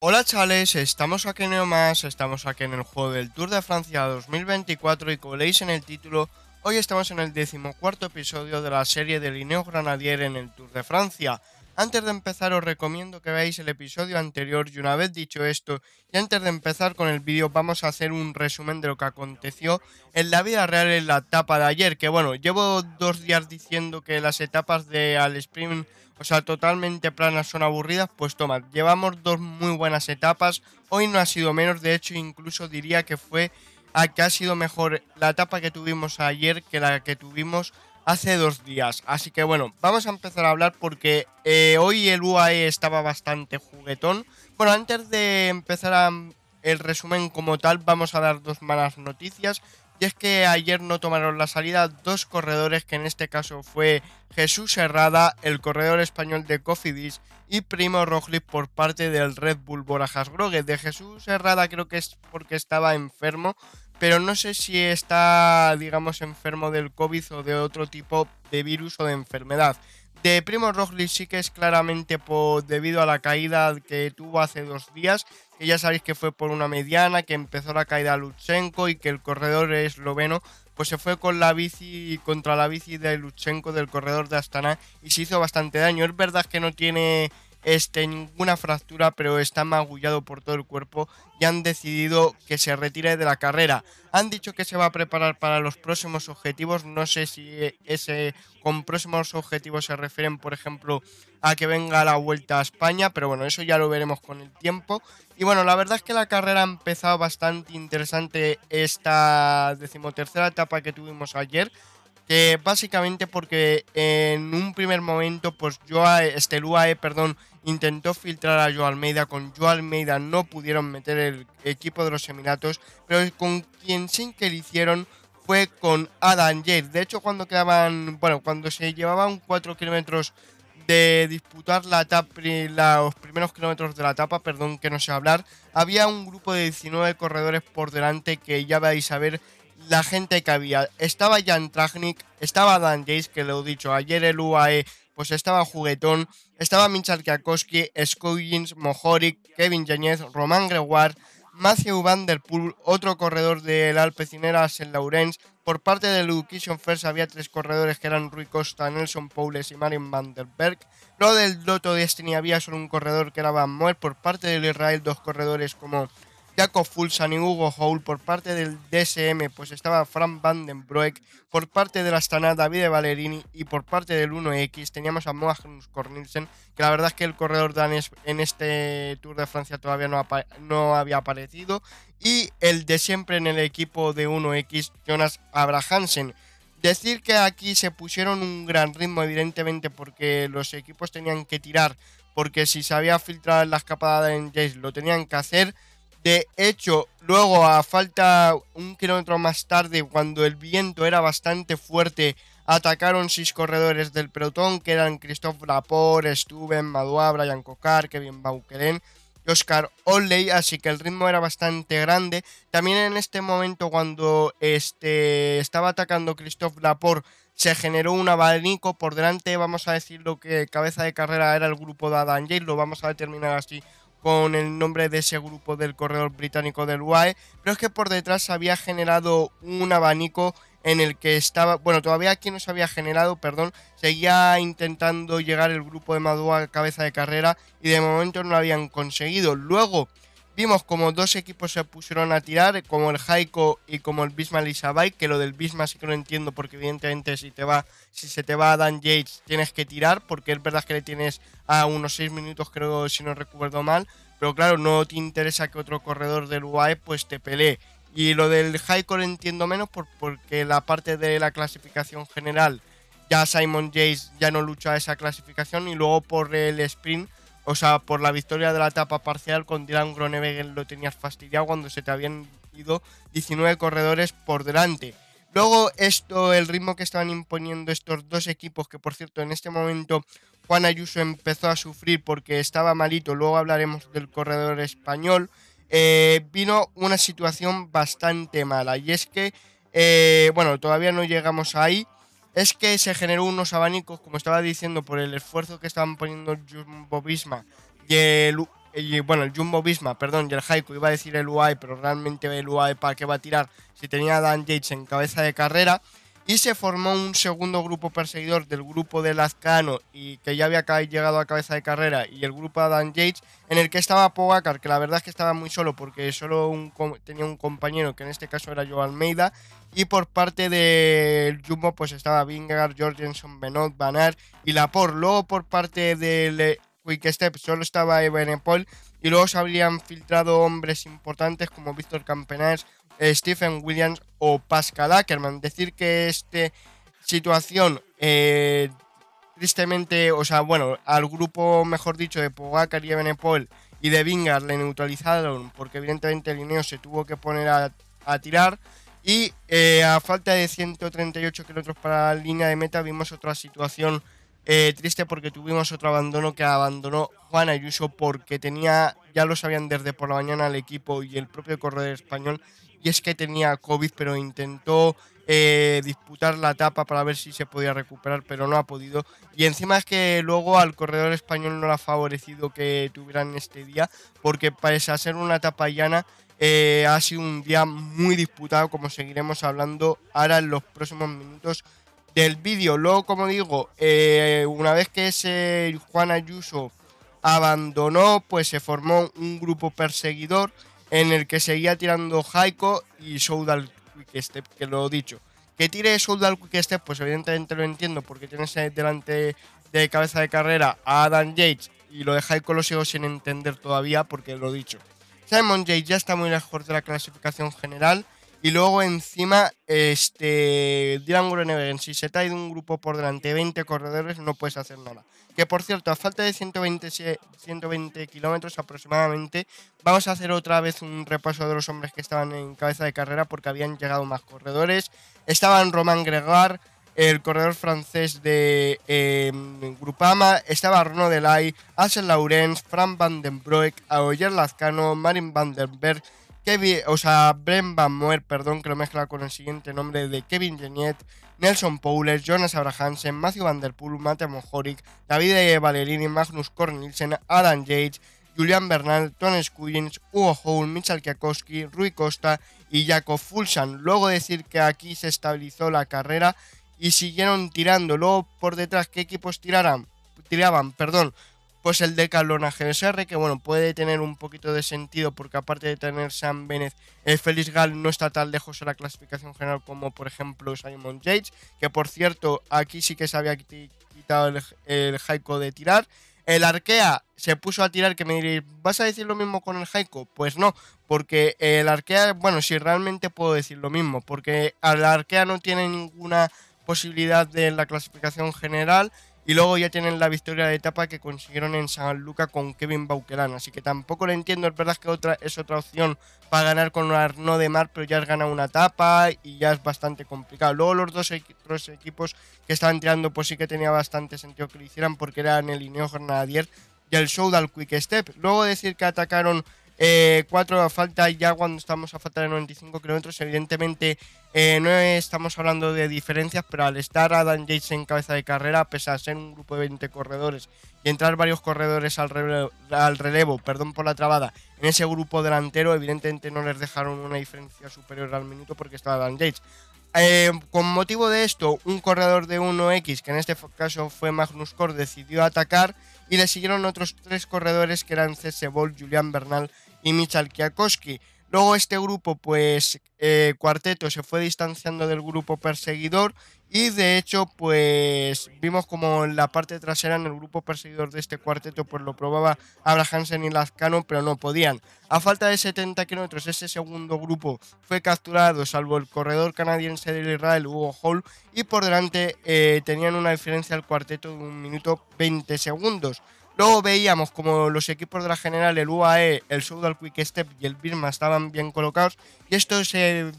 Hola chales, estamos aquí en más, estamos aquí en el juego del Tour de Francia 2024 y como leéis en el título, hoy estamos en el decimocuarto episodio de la serie de Lineo Granadier en el Tour de Francia. Antes de empezar os recomiendo que veáis el episodio anterior y una vez dicho esto, y antes de empezar con el vídeo vamos a hacer un resumen de lo que aconteció en la vida real en la etapa de ayer, que bueno, llevo dos días diciendo que las etapas de al sprint, o sea, totalmente planas son aburridas, pues toma, llevamos dos muy buenas etapas, hoy no ha sido menos, de hecho incluso diría que fue a que ha sido mejor la etapa que tuvimos ayer que la que tuvimos hace dos días. Así que bueno, vamos a empezar a hablar porque eh, hoy el UAE estaba bastante juguetón. Bueno, antes de empezar el resumen como tal, vamos a dar dos malas noticias. Y es que ayer no tomaron la salida dos corredores, que en este caso fue Jesús Herrada, el corredor español de Cofidis, y Primo Roglic por parte del Red Bull Borajas Grogue. De Jesús Herrada creo que es porque estaba enfermo, pero no sé si está, digamos, enfermo del COVID o de otro tipo de virus o de enfermedad. De Primo Roglic sí que es claramente debido a la caída que tuvo hace dos días, que ya sabéis que fue por una mediana, que empezó la caída Lutsenko y que el corredor esloveno pues se fue con la bici contra la bici de Lutsenko del corredor de Astana y se hizo bastante daño. Es verdad que no tiene este, ninguna fractura, pero está magullado por todo el cuerpo y han decidido que se retire de la carrera. Han dicho que se va a preparar para los próximos objetivos, no sé si ese con próximos objetivos se refieren, por ejemplo, a que venga la vuelta a España, pero bueno, eso ya lo veremos con el tiempo. Y bueno, la verdad es que la carrera ha empezado bastante interesante esta decimotercera etapa que tuvimos ayer que eh, básicamente porque en un primer momento pues este UAE, perdón, intentó filtrar a Joa Almeida, con Joa Almeida no pudieron meter el equipo de los seminatos, pero con quien sin que lo hicieron fue con Adam Yates, De hecho, cuando quedaban, bueno, cuando se llevaban 4 kilómetros de disputar la etapa, los primeros kilómetros de la etapa, perdón que no sé hablar, había un grupo de 19 corredores por delante que ya vais a ver la gente que había. Estaba Jan Trajnik, estaba Dan Jace, que lo he dicho, ayer el UAE, pues estaba Juguetón, estaba Michal Kiakowski, Scoggins, Mojoric Kevin Jeñez, Román Gregoire, Matthew Van Der Poel, otro corredor del Alpecinera saint Laurens. Por parte de Education First había tres corredores que eran Rui Costa, Nelson Poules y Marion Van Der Berg. Lo del Lotto Destiny había solo un corredor que era Van Moer. Por parte del Israel, dos corredores como Jacob Fulsan y Hugo Hall por parte del DSM, pues estaba Frank Vandenbroek, por parte de la Astana David Valerini y por parte del 1X teníamos a Magnus Cornilsen, que la verdad es que el corredor danés en este Tour de Francia todavía no, había aparecido, y el de siempre en el equipo de 1X, Jonas Abrahamsen. Decir que aquí se pusieron un gran ritmo, evidentemente, porque los equipos tenían que tirar, porque si se había filtrado en la escapada en Jace, lo tenían que hacer. De hecho, luego a falta un kilómetro más tarde, cuando el viento era bastante fuerte, atacaron seis corredores del pelotón, que eran Christophe Laporte, Stuben, Maduabra, Brian Cocar, Kevin Bauqueren y Oscar Olley, así que el ritmo era bastante grande. También en este momento, cuando este, estaba atacando Christophe Laporte, se generó un abanico por delante, vamos a decir lo que cabeza de carrera era el grupo de Adam Yates. lo vamos a determinar así con el nombre de ese grupo del corredor británico del UAE, pero es que por detrás había generado un abanico en el que estaba, bueno, todavía aquí no se había generado, perdón, seguía intentando llegar el grupo de Madua a cabeza de carrera y de momento no lo habían conseguido. Luego, vimos como dos equipos se pusieron a tirar, como el Jaiko y como el Bisma Lisabai, que lo del Bisma sí que lo entiendo porque evidentemente si, te va, si se te va a Dan Yates tienes que tirar, porque es verdad que le tienes a unos 6 minutos creo si no recuerdo mal, pero claro, no te interesa que otro corredor del UAE pues te pelee. Y lo del Jaiko lo entiendo menos porque la parte de la clasificación general, ya Simon Yates ya no lucha esa clasificación y luego por el sprint o sea, por la victoria de la etapa parcial con Dylan Groenewegen lo tenías fastidiado cuando se te habían ido 19 corredores por delante. Luego esto, el ritmo que estaban imponiendo estos dos equipos, que por cierto en este momento Juan Ayuso empezó a sufrir porque estaba malito, luego hablaremos del corredor español, eh, vino una situación bastante mala. Y es que, eh, bueno, todavía no llegamos ahí, es que se generó unos abanicos, como estaba diciendo, por el esfuerzo que estaban poniendo el Jumbo Visma y el, bueno, el perdón, el Haiku, iba a decir el UAE, pero realmente el UAE para qué va a tirar si tenía a Dan Yates en cabeza de carrera y se formó un segundo grupo perseguidor del grupo de Lazcano y que ya había llegado a cabeza de carrera y el grupo de Dan Yates en el que estaba Pogacar que la verdad es que estaba muy solo porque solo un, tenía un compañero que en este caso era Joe Almeida y por parte del Jumbo pues estaba Vingegaard, Jorgensen, Benot, Banar y Laporte. Luego por parte del eh, Quick Step solo estaba Paul. y luego se habrían filtrado hombres importantes como Víctor Campenares eh, Stephen Williams o Pascal Ackerman. Decir que esta situación, eh, tristemente, o sea, bueno, al grupo, mejor dicho, de Pogacar y y de Vingar le neutralizaron porque evidentemente el Ineos se tuvo que poner a, a tirar. Y eh, a falta de 138 kilómetros para la línea de meta vimos otra situación triste porque tuvimos otro abandono que abandonó Juan Ayuso porque tenía, ya lo sabían desde por la mañana el equipo y el propio corredor español y es que tenía COVID, pero intentó eh, disputar la etapa para ver si se podía recuperar, pero no ha podido. Y encima es que luego al corredor español no le ha favorecido que tuvieran este día, porque pese ser una etapa llana, eh, ha sido un día muy disputado, como seguiremos hablando ahora en los próximos minutos del vídeo. Luego, como digo, eh, una vez que ese Juan Ayuso abandonó, pues se formó un grupo perseguidor en el que seguía tirando Haiko y Soudal Quickstep, que lo he dicho. Que tire Soudal Quickstep, pues evidentemente lo entiendo, porque tienes delante de cabeza de carrera a Adam Yates y lo de Haiko lo sigo sin entender todavía, porque lo he dicho. Simon Yates ya está muy lejos de la clasificación general. Y luego encima, este, Dylan Groenewegen, si se te ha ido un grupo por delante, 20 corredores, no puedes hacer nada. Que por cierto, a falta de 120, 120 kilómetros aproximadamente, vamos a hacer otra vez un repaso de los hombres que estaban en cabeza de carrera porque habían llegado más corredores. Estaban Román Gregar, el corredor francés de em, Grupama, estaba Arnaud Delay, Axel Laurens, Fran Van den Broek, Aoyer Lazcano, Marin Van den Berg, Kevin, o sea, Brent Van Moer, perdón, que lo mezcla con el siguiente nombre de Kevin Geniet, Nelson Powler, Jonas Abrahamsen, Matthew Van Der Poel, Mateo Mohoric, David e. Valerini, Magnus Cornelsen, Adam Yates, Julian Bernal, Tony Squillins, Hugo Houl, Michal Kiakowski, Rui Costa y Jacob Fulsan. Luego decir que aquí se estabilizó la carrera y siguieron tirando. Luego por detrás, ¿qué equipos tiraran? tiraban? Perdón pues el de Calona GSR, que bueno, puede tener un poquito de sentido porque aparte de tener Sam Bennett, el Félix Gal no está tan lejos en la clasificación general como por ejemplo Simon Yates, que por cierto, aquí sí que se había quitado el, Jaiko de tirar. El Arkea se puso a tirar, que me diréis, ¿vas a decir lo mismo con el Jaiko? Pues no, porque el Arkea, bueno, si realmente puedo decir lo mismo, porque el Arkea no tiene ninguna posibilidad de la clasificación general. Y luego ya tienen la victoria de etapa que consiguieron en San Luca con Kevin Bauquelán. Así que tampoco lo entiendo. Es verdad que otra, es otra opción para ganar con Arno de Mar, pero ya has ganado una etapa y ya es bastante complicado. Luego los dos equipos que estaban tirando, pues sí que tenía bastante sentido que lo hicieran porque eran el Ineo Jornada y el Show Quick Step. Luego decir que atacaron eh, 4 a falta ya cuando estamos a falta de 95 kilómetros. Evidentemente eh, no estamos hablando de diferencias, pero al estar a Dan Yates en cabeza de carrera, pese a ser un grupo de 20 corredores y entrar varios corredores al relevo, perdón por la trabada, en ese grupo delantero, evidentemente no les dejaron una diferencia superior al minuto porque estaba Dan Yates. Eh, con motivo de esto, un corredor de 1X, que en este caso fue Magnus Cor, decidió atacar y le siguieron otros tres corredores que eran Cese Bol, Julian Bernal y Michal Kiakowski. Luego este grupo, pues eh, Cuarteto se fue distanciando del grupo perseguidor y de hecho, pues vimos como en la parte trasera en el grupo perseguidor de este cuarteto, pues lo probaba Abrahamsen y Lazcano, pero no podían. A falta de 70 kilómetros, ese segundo grupo fue capturado, salvo el corredor canadiense del Israel, Hugo Hall, y por delante eh, tenían una diferencia al cuarteto de un minuto 20 segundos. Luego veíamos como los equipos de la general, el UAE, el Soudal Quick Step y el Birma estaban bien colocados y esto se,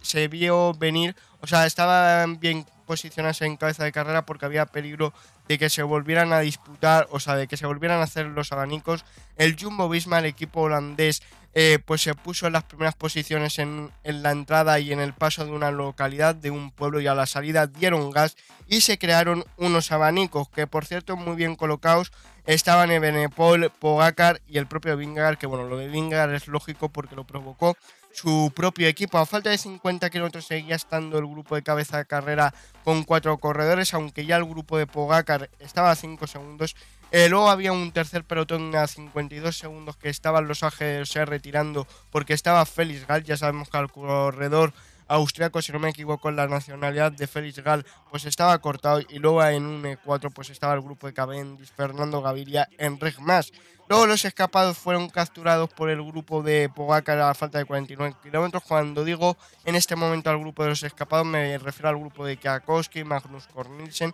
se vio venir, o sea, estaban bien posicionados en cabeza de carrera porque había peligro de que se volvieran a disputar, o sea, de que se volvieran a hacer los abanicos. El Jumbo Visma, el equipo holandés, eh, pues se puso en las primeras posiciones en, en, la entrada y en el paso de una localidad, de un pueblo y a la salida dieron gas y se crearon unos abanicos que por cierto muy bien colocados estaban Ebenepol, Pogacar y el propio Vingar, que bueno, lo de Vingar es lógico porque lo provocó su propio equipo. A falta de 50 kilómetros seguía estando el grupo de cabeza de carrera con cuatro corredores, aunque ya el grupo de Pogacar estaba a 5 segundos luego había un tercer pelotón a 52 segundos que estaban los AGC retirando porque estaba Félix Gall, ya sabemos que al corredor austriaco, si no me equivoco, en la nacionalidad de Félix Gall, pues estaba cortado y luego en un E4 pues estaba el grupo de Cavendish, Fernando Gaviria, Enric Mas. Luego los escapados fueron capturados por el grupo de Pogacar a falta de 49 kilómetros. Cuando digo en este momento al grupo de los escapados me refiero al grupo de Kiakowski, Magnus Cornelsen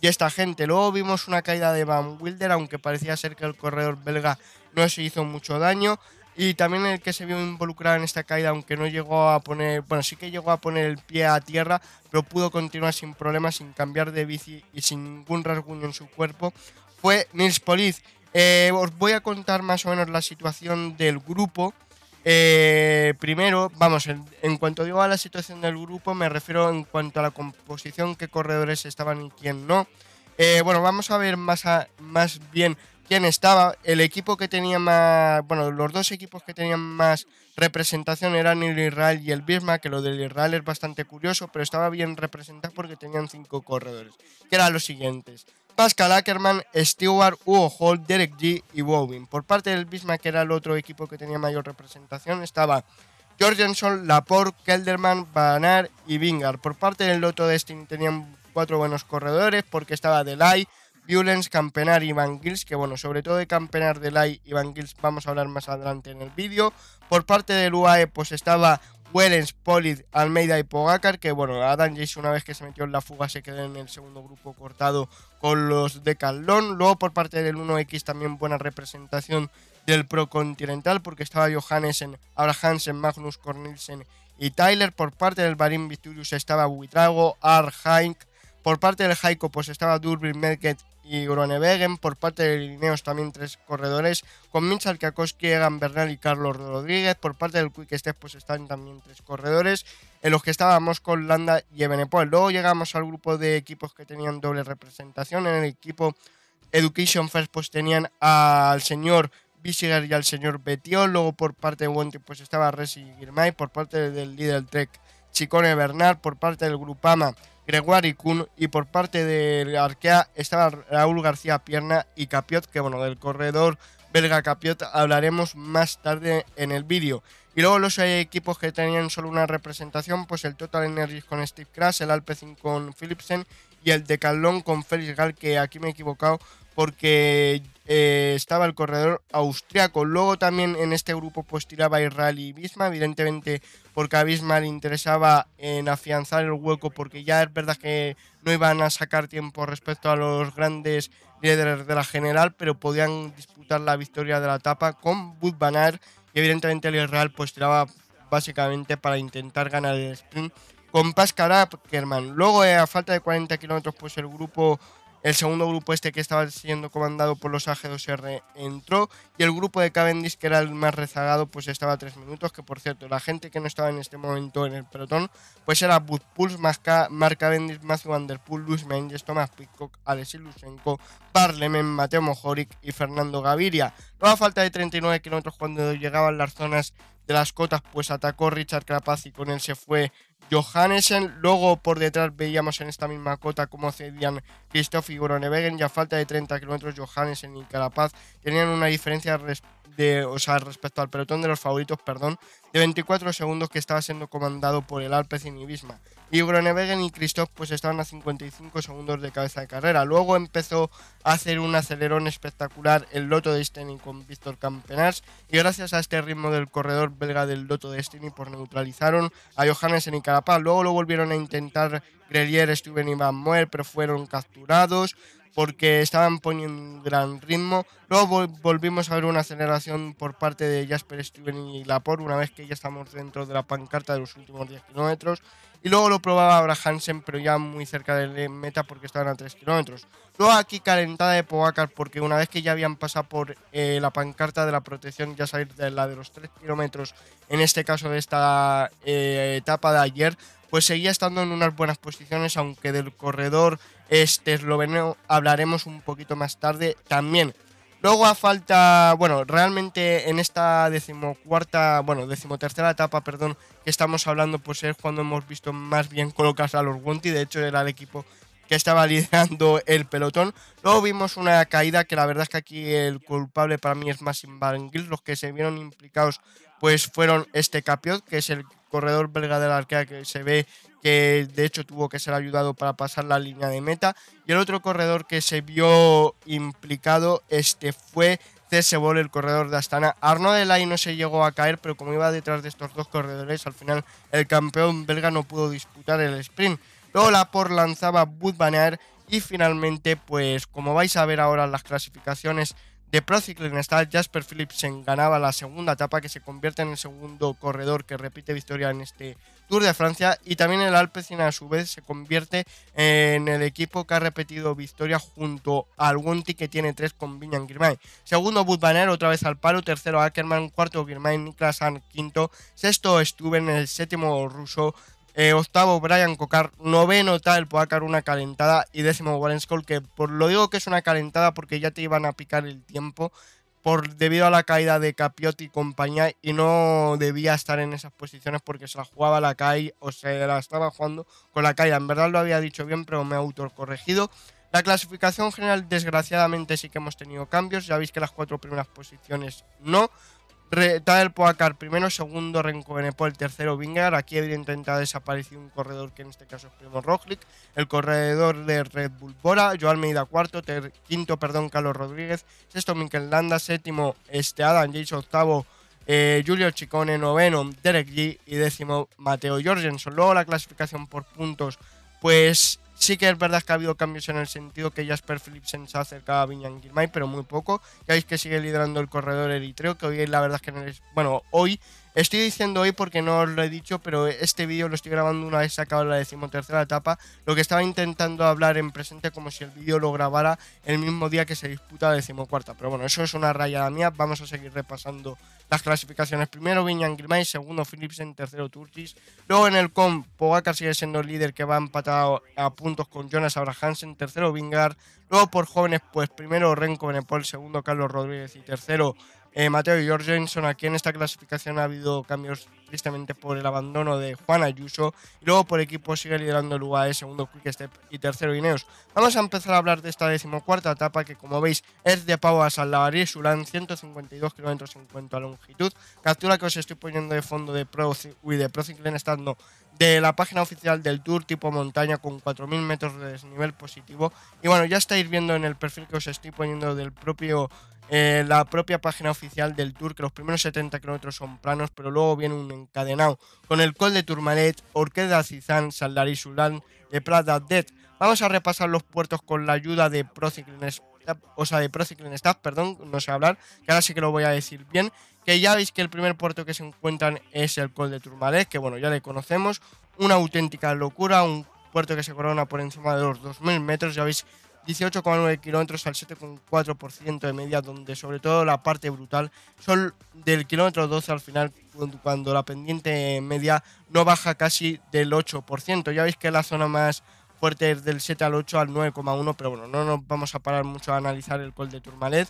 y esta gente. Luego vimos una caída de Van Wilder, aunque parecía ser que el corredor belga no se hizo mucho daño. Y también el que se vio involucrado en esta caída, aunque no llegó a poner, bueno, sí que llegó a poner el pie a tierra, pero pudo continuar sin problemas, sin cambiar de bici y sin ningún rasguño en su cuerpo, fue Nils Poliz. Eh, os voy a contar más o menos la situación del grupo eh, primero, vamos, en, cuanto digo a la situación del grupo, me refiero en cuanto a la composición, qué corredores estaban y quién no. Eh, bueno, vamos a ver más, más bien quién estaba. El equipo que tenía más, bueno, los dos equipos que tenían más representación eran el Israel y el Bisma que lo del Israel es bastante curioso, pero estaba bien representado porque tenían cinco corredores, que eran los siguientes. Pascal Ackerman, Stewart, Hugo Hall, Derek G y Bowen. Por parte del Bismarck, que era el otro equipo que tenía mayor representación, estaba Jorgensen, Laporte, Kelderman, Banar y Vingar. Por parte del Loto Destiny tenían cuatro buenos corredores porque estaba Delay, Violence, Campenar y Van Gils, que bueno, sobre todo de Campenar, Delay y Van Gils vamos a hablar más adelante en el vídeo. Por parte del UAE pues estaba Wellens, Polit, Almeida y Pogacar, que bueno, Adam Jace, una vez que se metió en la fuga se quedó en el segundo grupo cortado con los de Calón. Luego por parte del 1X también buena representación del Procontinental porque estaba Johannesen, Hansen, Magnus Cornelsen y Tyler. Por parte del Barim Victorious estaba Buitrago, Arhaink. Por parte del Heiko pues estaba Durbin, Merket y Groenewegen, por parte de Ineos también tres corredores, con Minchal Kakoski, Egan Bernal y Carlos Rodríguez, por parte del Quick Step pues están también tres corredores, en los que estábamos con Landa y Ebenepoel. Luego llegamos al grupo de equipos que tenían doble representación, en el equipo Education First pues tenían al señor Visigar y al señor Betiol, luego por parte de Wonti pues estaba Resi y Girmay, por parte del líder Trek Chicone Bernal, por parte del Grupama y Kun y por parte del Arkea estaba Raúl García Pierna y Capiot, que bueno, del corredor belga Capiot hablaremos más tarde en el vídeo. Y luego los equipos que tenían solo una representación, pues el Total Energy con Steve Crash, el Alpecin con Philipsen y el Decathlon con Félix Gal, que aquí me he equivocado porque eh, estaba el corredor austriaco. Luego también en este grupo pues tiraba Israel y Bisma, evidentemente porque a Bisma le interesaba en afianzar el hueco porque ya es verdad que no iban a sacar tiempo respecto a los grandes líderes de la general, pero podían disputar la victoria de la etapa con Bud y evidentemente el Israel pues tiraba básicamente para intentar ganar el sprint con Pascal Ackerman. Luego eh, a falta de 40 kilómetros pues el grupo el segundo grupo este que estaba siendo comandado por los AG2R entró y el grupo de Cavendish, que era el más rezagado, pues estaba a 3 minutos, que por cierto, la gente que no estaba en este momento en el pelotón, pues era Pulse, Mark Cavendish, Matthew Vanderpool, Luis Menges, Thomas Pitcock, Alexis Lusenko, Barlemen, Mateo Mojoric y Fernando Gaviria. No a falta de 39 kilómetros cuando llegaban las zonas de las cotas, pues atacó Richard Crapaz y con él se fue Johannesen. Luego por detrás veíamos en esta misma cota cómo cedían Christoph y Groenewegen. Ya falta de 30 kilómetros, Johannesen y Carapaz tenían una diferencia de, o sea, respecto al pelotón de los favoritos, perdón, de 24 segundos que estaba siendo comandado por el Alpecin y Y Groenewegen y Christoph pues estaban a 55 segundos de cabeza de carrera. Luego empezó a hacer un acelerón espectacular el Loto de con Víctor Campenars y gracias a este ritmo del corredor belga del Loto de Steny pues neutralizaron a Johannes en Icarapá... Luego lo volvieron a intentar Grelier, Steven y Van Moer, pero fueron capturados porque estaban poniendo un gran ritmo. Luego volvimos a ver una aceleración por parte de Jasper Steven y Laporte una vez que ya estamos dentro de la pancarta de los últimos 10 kilómetros. Y luego lo probaba ahora Hansen, pero ya muy cerca de la eh, meta porque estaban a 3 kilómetros. Luego aquí calentada de Pogacar porque una vez que ya habían pasado por eh, la pancarta de la protección, ya salir de la de los 3 kilómetros, en este caso de esta eh, etapa de ayer, pues seguía estando en unas buenas posiciones, aunque del corredor este esloveno hablaremos un poquito más tarde también. Luego a falta, bueno, realmente en esta decimocuarta, bueno, decimotercera etapa, perdón, que estamos hablando, pues es cuando hemos visto más bien colocarse a los Wonti, de hecho era el equipo que estaba liderando el pelotón. Luego vimos una caída que la verdad es que aquí el culpable para mí es más Van Los que se vieron implicados pues fueron este Capiot, que es el corredor belga de la arquea que se ve que de hecho tuvo que ser ayudado para pasar la línea de meta. Y el otro corredor que se vio implicado este fue Cesebol, el corredor de Astana. Arnaud Delay no se llegó a caer, pero como iba detrás de estos dos corredores, al final el campeón belga no pudo disputar el sprint. Luego la por lanzaba Bud y finalmente, pues como vais a ver ahora las clasificaciones, de Procycling está Jasper Philipsen, ganaba la segunda etapa que se convierte en el segundo corredor que repite victoria en este Tour de Francia y también el Alpecina a su vez se convierte en el equipo que ha repetido victoria junto al Wonti que tiene tres con Viñan girmay Segundo Budvaner otra vez al palo, tercero Ackerman, cuarto Girmay, Niklas quinto, sexto Stuben, el séptimo Russo eh, octavo, Brian Cocar. Noveno, Tal acabar una calentada. Y décimo, Warren Skull. que por, lo digo que es una calentada porque ya te iban a picar el tiempo por, debido a la caída de Capioti y compañía. Y no debía estar en esas posiciones porque se la jugaba la CAI o se la estaba jugando con la caída. En verdad lo había dicho bien, pero me he autocorregido. La clasificación general, desgraciadamente, sí que hemos tenido cambios. Ya veis que las cuatro primeras posiciones no. Tal Poacar primero, segundo Renko el tercero Vingar. Aquí evidentemente ha desaparecido un corredor que en este caso es Primo Roglic, el corredor de Red Bull Bora, Joan Meida, cuarto, quinto perdón Carlos Rodríguez, sexto Mikel Landa, séptimo este Adam Yates, octavo Julio eh, Chicone, noveno Derek G y décimo Mateo Jorgensen. Luego la clasificación por puntos, pues Sí que es verdad que ha habido cambios en el sentido que Jasper Philipsen se ha acercado a Viñan Gilmay, pero muy poco. Ya veis que sigue liderando el corredor eritreo, que hoy la verdad que no es, bueno, hoy Estoy diciendo hoy porque no os lo he dicho, pero este vídeo lo estoy grabando una vez sacado la decimotercera etapa. Lo que estaba intentando hablar en presente como si el vídeo lo grabara el mismo día que se disputa la decimocuarta. Pero bueno, eso es una rayada mía. Vamos a seguir repasando las clasificaciones. Primero Viñan Grimay, segundo Philipsen, tercero Turtis. Luego en el comp, Pogacar sigue siendo el líder que va empatado a puntos con Jonas Abrahamsen, tercero Vingar. Luego por jóvenes, pues primero Renko Benepol, segundo Carlos Rodríguez y tercero eh, y Mateo Jorgensen. Aquí en esta clasificación ha habido cambios tristemente por el abandono de Juan Ayuso. Y luego por equipo sigue liderando el UAE, segundo Quick Step y tercero Ineos. Vamos a empezar a hablar de esta decimocuarta etapa que, como veis, es de Pauas a la Sulán, 152 kilómetros en a longitud. Captura que os estoy poniendo de fondo de Pro, de estando de la página oficial del Tour tipo montaña con 4.000 metros de desnivel positivo. Y bueno, ya estáis viendo en el perfil que os estoy poniendo del propio la propia página oficial del Tour, que los primeros 70 kilómetros son planos, pero luego viene un encadenado con el Col de Tourmalet, Orqueda Cizán, y Sulán, de Prada Det. Vamos a repasar los puertos con la ayuda de Staff, o sea, de Procycling Staff, perdón, no sé hablar, que ahora sí que lo voy a decir bien, que ya veis que el primer puerto que se encuentran es el Col de Tourmalet, que bueno, ya le conocemos, una auténtica locura, un puerto que se corona por encima de los 2.000 metros, ya veis 18,9 kilómetros al 7,4% de media, donde sobre todo la parte brutal son del kilómetro 12 al final, cuando la pendiente media no baja casi del 8%. Ya veis que la zona más fuerte es del 7 al 8 al 9,1, pero bueno, no nos vamos a parar mucho a analizar el col de Turmalet.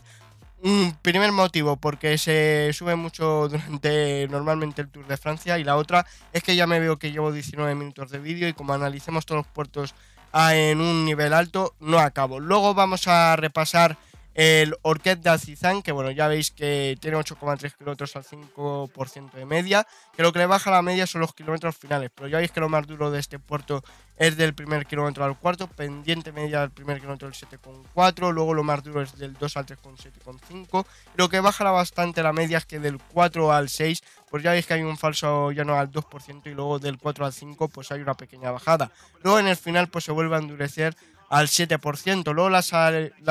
Un primer motivo, porque se sube mucho durante normalmente el Tour de Francia, y la otra es que ya me veo que llevo 19 minutos de vídeo y como analicemos todos los puertos en un nivel alto no acabo. Luego vamos a repasar el de Azizán, que bueno, ya veis que tiene 8,3 kilómetros al 5% de media, que lo que le baja la media son los kilómetros finales, pero ya veis que lo más duro de este puerto es del primer kilómetro al cuarto, pendiente media del primer kilómetro al 7,4, luego lo más duro es del 2 al 3,7,5, lo que baja bastante la media es que del 4 al 6, pues ya veis que hay un falso llano al 2% y luego del 4 al 5 pues hay una pequeña bajada. Luego en el final pues se vuelve a endurecer al 7%. Luego la,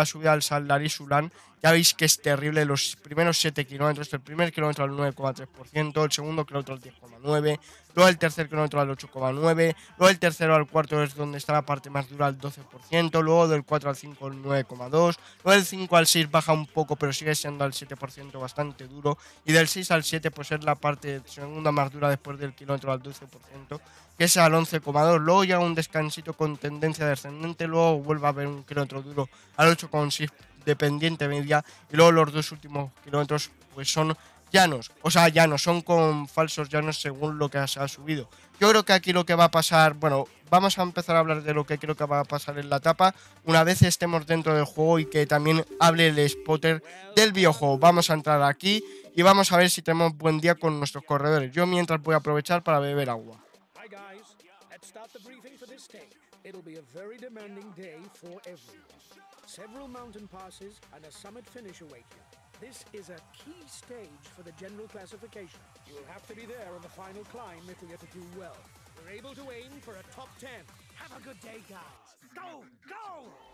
subida al saldarí Sulán, ya veis que es terrible los primeros 7 kilómetros. El primer kilómetro al 9,3%, el segundo kilómetro al 10,9%, luego el tercer kilómetro al 8,9%, luego el tercero al cuarto es donde está la parte más dura al 12%, luego del 4 al 5 al 9,2%, luego del 5 al 6 baja un poco pero sigue siendo al 7% bastante duro y del 6 al 7 pues es la parte segunda más dura después del kilómetro al 12%, que es al 11,2%, luego ya un descansito con tendencia descendente, luego vuelve a haber un kilómetro duro al 8,6% dependiente media y luego los dos últimos kilómetros pues son llanos. O sea, llanos, son con falsos llanos según lo que se ha subido. Yo creo que aquí lo que va a pasar, bueno, vamos a empezar a hablar de lo que creo que va a pasar en la etapa una vez estemos dentro del juego y que también hable el spotter del videojuego. Vamos a entrar aquí y vamos a ver si tenemos buen día con nuestros corredores. Yo mientras voy a aprovechar para beber agua. a Several mountain passes and a summit finish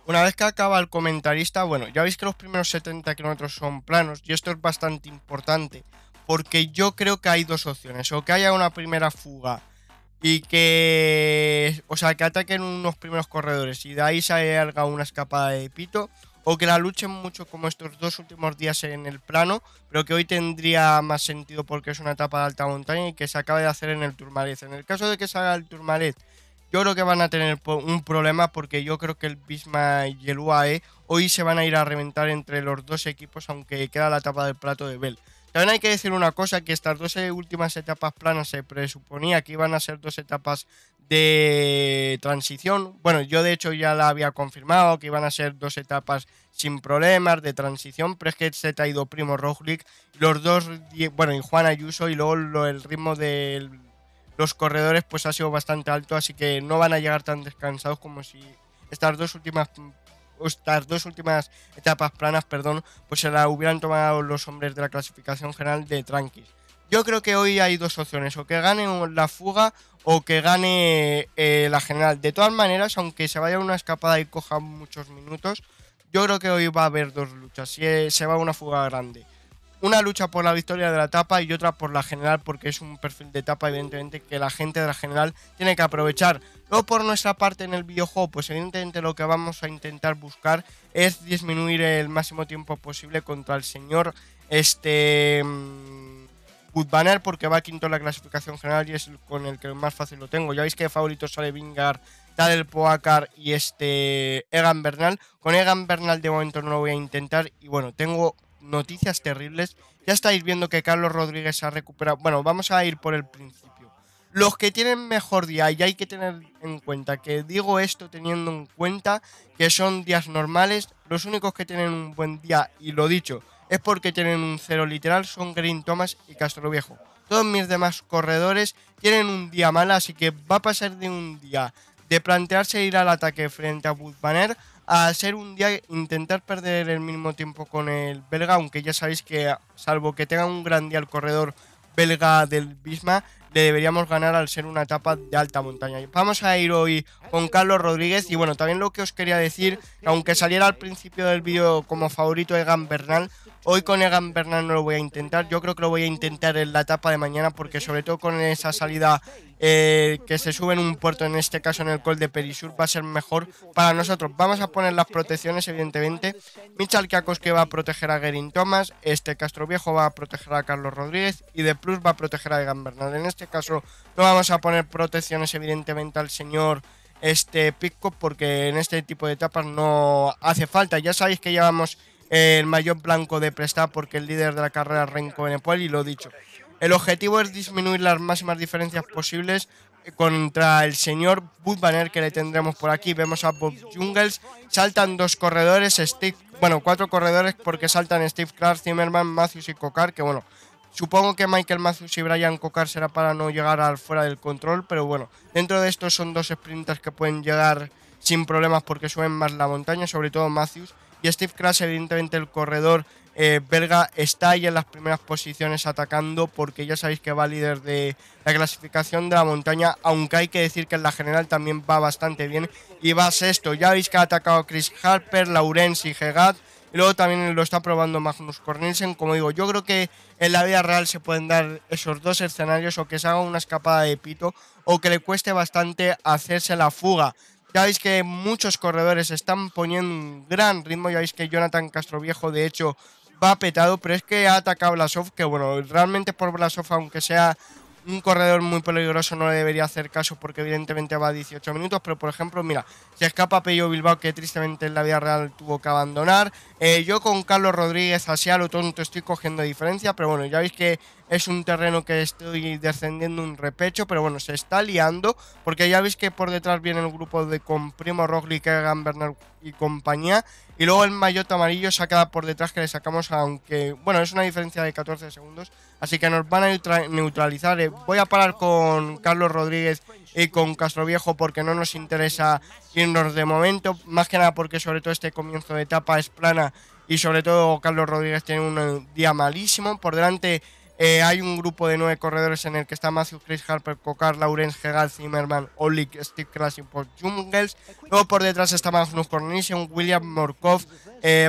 una vez que acaba el comentarista, bueno, ya veis que los primeros 70 kilómetros son planos y esto es bastante importante porque yo creo que hay dos opciones, o que haya una primera fuga y que, o sea, que ataquen unos primeros corredores y de ahí salga una escapada de pito, o que la luchen mucho como estos dos últimos días en el plano, pero que hoy tendría más sentido porque es una etapa de alta montaña y que se acaba de hacer en el Tourmalet. En el caso de que salga el Tourmalet, yo creo que van a tener un problema porque yo creo que el Bisma y el UAE hoy se van a ir a reventar entre los dos equipos, aunque queda la etapa del plato de Bell. También hay que decir una cosa, que estas dos últimas etapas planas se presuponía que iban a ser dos etapas de transición. Bueno, yo de hecho ya la había confirmado, que iban a ser dos etapas sin problemas de transición, pero es que se ha ido Primo Roglic, los dos, bueno, y Juan Ayuso, y luego el ritmo de los corredores pues ha sido bastante alto, así que no van a llegar tan descansados como si estas dos últimas estas dos últimas etapas planas, perdón, pues se la hubieran tomado los hombres de la clasificación general de tranquis. Yo creo que hoy hay dos opciones, o que gane la fuga o que gane eh, la general. De todas maneras, aunque se vaya una escapada y coja muchos minutos, yo creo que hoy va a haber dos luchas. Si eh, se va una fuga grande. Una lucha por la victoria de la etapa y otra por la general, porque es un perfil de etapa, evidentemente, que la gente de la general tiene que aprovechar. Luego, por nuestra parte en el videojuego, pues evidentemente lo que vamos a intentar buscar es disminuir el máximo tiempo posible contra el señor este. Mm, porque va quinto en la clasificación general y es con el que más fácil lo tengo. Ya veis que de favorito sale Vingar, Tadel Poacar y este Egan Bernal. Con Egan Bernal de momento no lo voy a intentar y bueno, tengo noticias terribles. Ya estáis viendo que Carlos Rodríguez ha recuperado. Bueno, vamos a ir por el principio. Los que tienen mejor día, y hay que tener en cuenta que digo esto teniendo en cuenta que son días normales, los únicos que tienen un buen día, y lo dicho, es porque tienen un cero literal, son Green Thomas y Castro viejo. Todos mis demás corredores tienen un día mal, así que va a pasar de un día de plantearse ir al ataque frente a Budvaner a ser un día intentar perder el mismo tiempo con el belga, aunque ya sabéis que salvo que tenga un gran día el corredor belga del Bisma, le deberíamos ganar al ser una etapa de alta montaña. Vamos a ir hoy con Carlos Rodríguez y bueno, también lo que os quería decir, aunque saliera al principio del vídeo como favorito de Gan Bernal, Hoy con Egan Bernal no lo voy a intentar. Yo creo que lo voy a intentar en la etapa de mañana porque sobre todo con esa salida eh, que se sube en un puerto, en este caso en el col de Perisur, va a ser mejor para nosotros. Vamos a poner las protecciones, evidentemente. Michal Cacos que va a proteger a Gerin Thomas, este Castro Viejo va a proteger a Carlos Rodríguez y De Plus va a proteger a Egan Bernal. En este caso no vamos a poner protecciones, evidentemente, al señor este pico porque en este tipo de etapas no hace falta. Ya sabéis que llevamos el mayor blanco de prestar porque el líder de la carrera Renko Benepoel y lo dicho. El objetivo es disminuir las máximas diferencias posibles contra el señor banner que le tendremos por aquí. Vemos a Bob Jungles. Saltan dos corredores, Steve, bueno, cuatro corredores porque saltan Steve Clark, Zimmerman, Matthews y Cocar, que bueno, Supongo que Michael Matthews y Brian Cocar será para no llegar al fuera del control, pero bueno, dentro de estos son dos sprinters que pueden llegar sin problemas porque suben más la montaña, sobre todo Matthews, y Steve Kras, evidentemente, el corredor eh, belga, está ahí en las primeras posiciones atacando porque ya sabéis que va líder de la clasificación de la montaña, aunque hay que decir que en la general también va bastante bien y va sexto. Ya veis que ha atacado Chris Harper, Laurence y Hegat. Y luego también lo está probando Magnus Cornelsen. Como digo, yo creo que en la vida real se pueden dar esos dos escenarios o que se haga una escapada de pito o que le cueste bastante hacerse la fuga. Ya veis que muchos corredores están poniendo un gran ritmo. Ya veis que Jonathan Castroviejo, de hecho, va petado. Pero es que ha atacado a Blasov, que bueno, realmente por Blasov, aunque sea un corredor muy peligroso no le debería hacer caso porque evidentemente va a 18 minutos, pero por ejemplo, mira, se escapa Pello Bilbao que tristemente en la vida real tuvo que abandonar. Eh, yo con Carlos Rodríguez así lo tonto estoy cogiendo diferencia, pero bueno, ya veis que es un terreno que estoy descendiendo un repecho, pero bueno, se está liando porque ya veis que por detrás viene el grupo de con Primo Roglic, Egan y compañía. Y luego el Mayotte amarillo se ha por detrás que le sacamos, aunque bueno, es una diferencia de 14 segundos así que nos van a neutralizar. Eh, voy a parar con Carlos Rodríguez y con Castro Viejo porque no nos interesa irnos de momento, más que nada porque sobre todo este comienzo de etapa es plana y sobre todo Carlos Rodríguez tiene un eh, día malísimo. Por delante eh, hay un grupo de nueve corredores en el que está Matthew, Chris Harper, Cocar, Laurens, Hegal, Zimmerman, Oli, Steve Klaas y Luego por detrás está Magnus un William Morkov,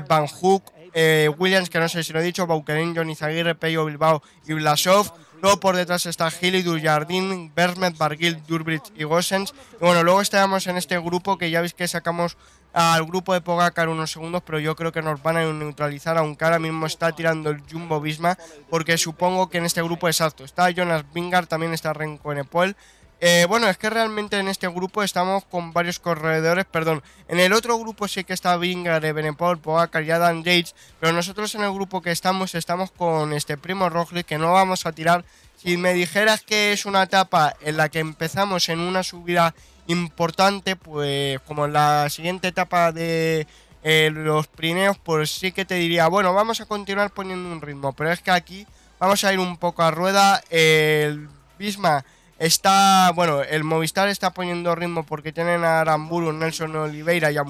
Van Hook, eh, Williams, que no sé si lo he dicho, Bauquerín, Johnny Zaguirre, Peyo Bilbao y Blasov. Luego por detrás está Gili, Dujardin, Bermet, Barguil, Durbridge y Gossens. bueno, luego estábamos en este grupo que ya veis que sacamos al grupo de Pogacar unos segundos, pero yo creo que nos van a neutralizar, aunque ahora mismo está tirando el Jumbo bisma porque supongo que en este grupo exacto está Jonas Vingar, también está Renko Nepoel eh, bueno, es que realmente en este grupo estamos con varios corredores, perdón. En el otro grupo sí que está de Benepol, Pogacar y Adam Yates, pero nosotros en el grupo que estamos, estamos con este Primo Roglic, que no vamos a tirar. Si me dijeras que es una etapa en la que empezamos en una subida importante, pues como en la siguiente etapa de eh, los Pirineos, pues sí que te diría, bueno, vamos a continuar poniendo un ritmo, pero es que aquí vamos a ir un poco a rueda. El Bisma Está, bueno, el Movistar está poniendo ritmo porque tienen a Aramburu, Nelson Oliveira y a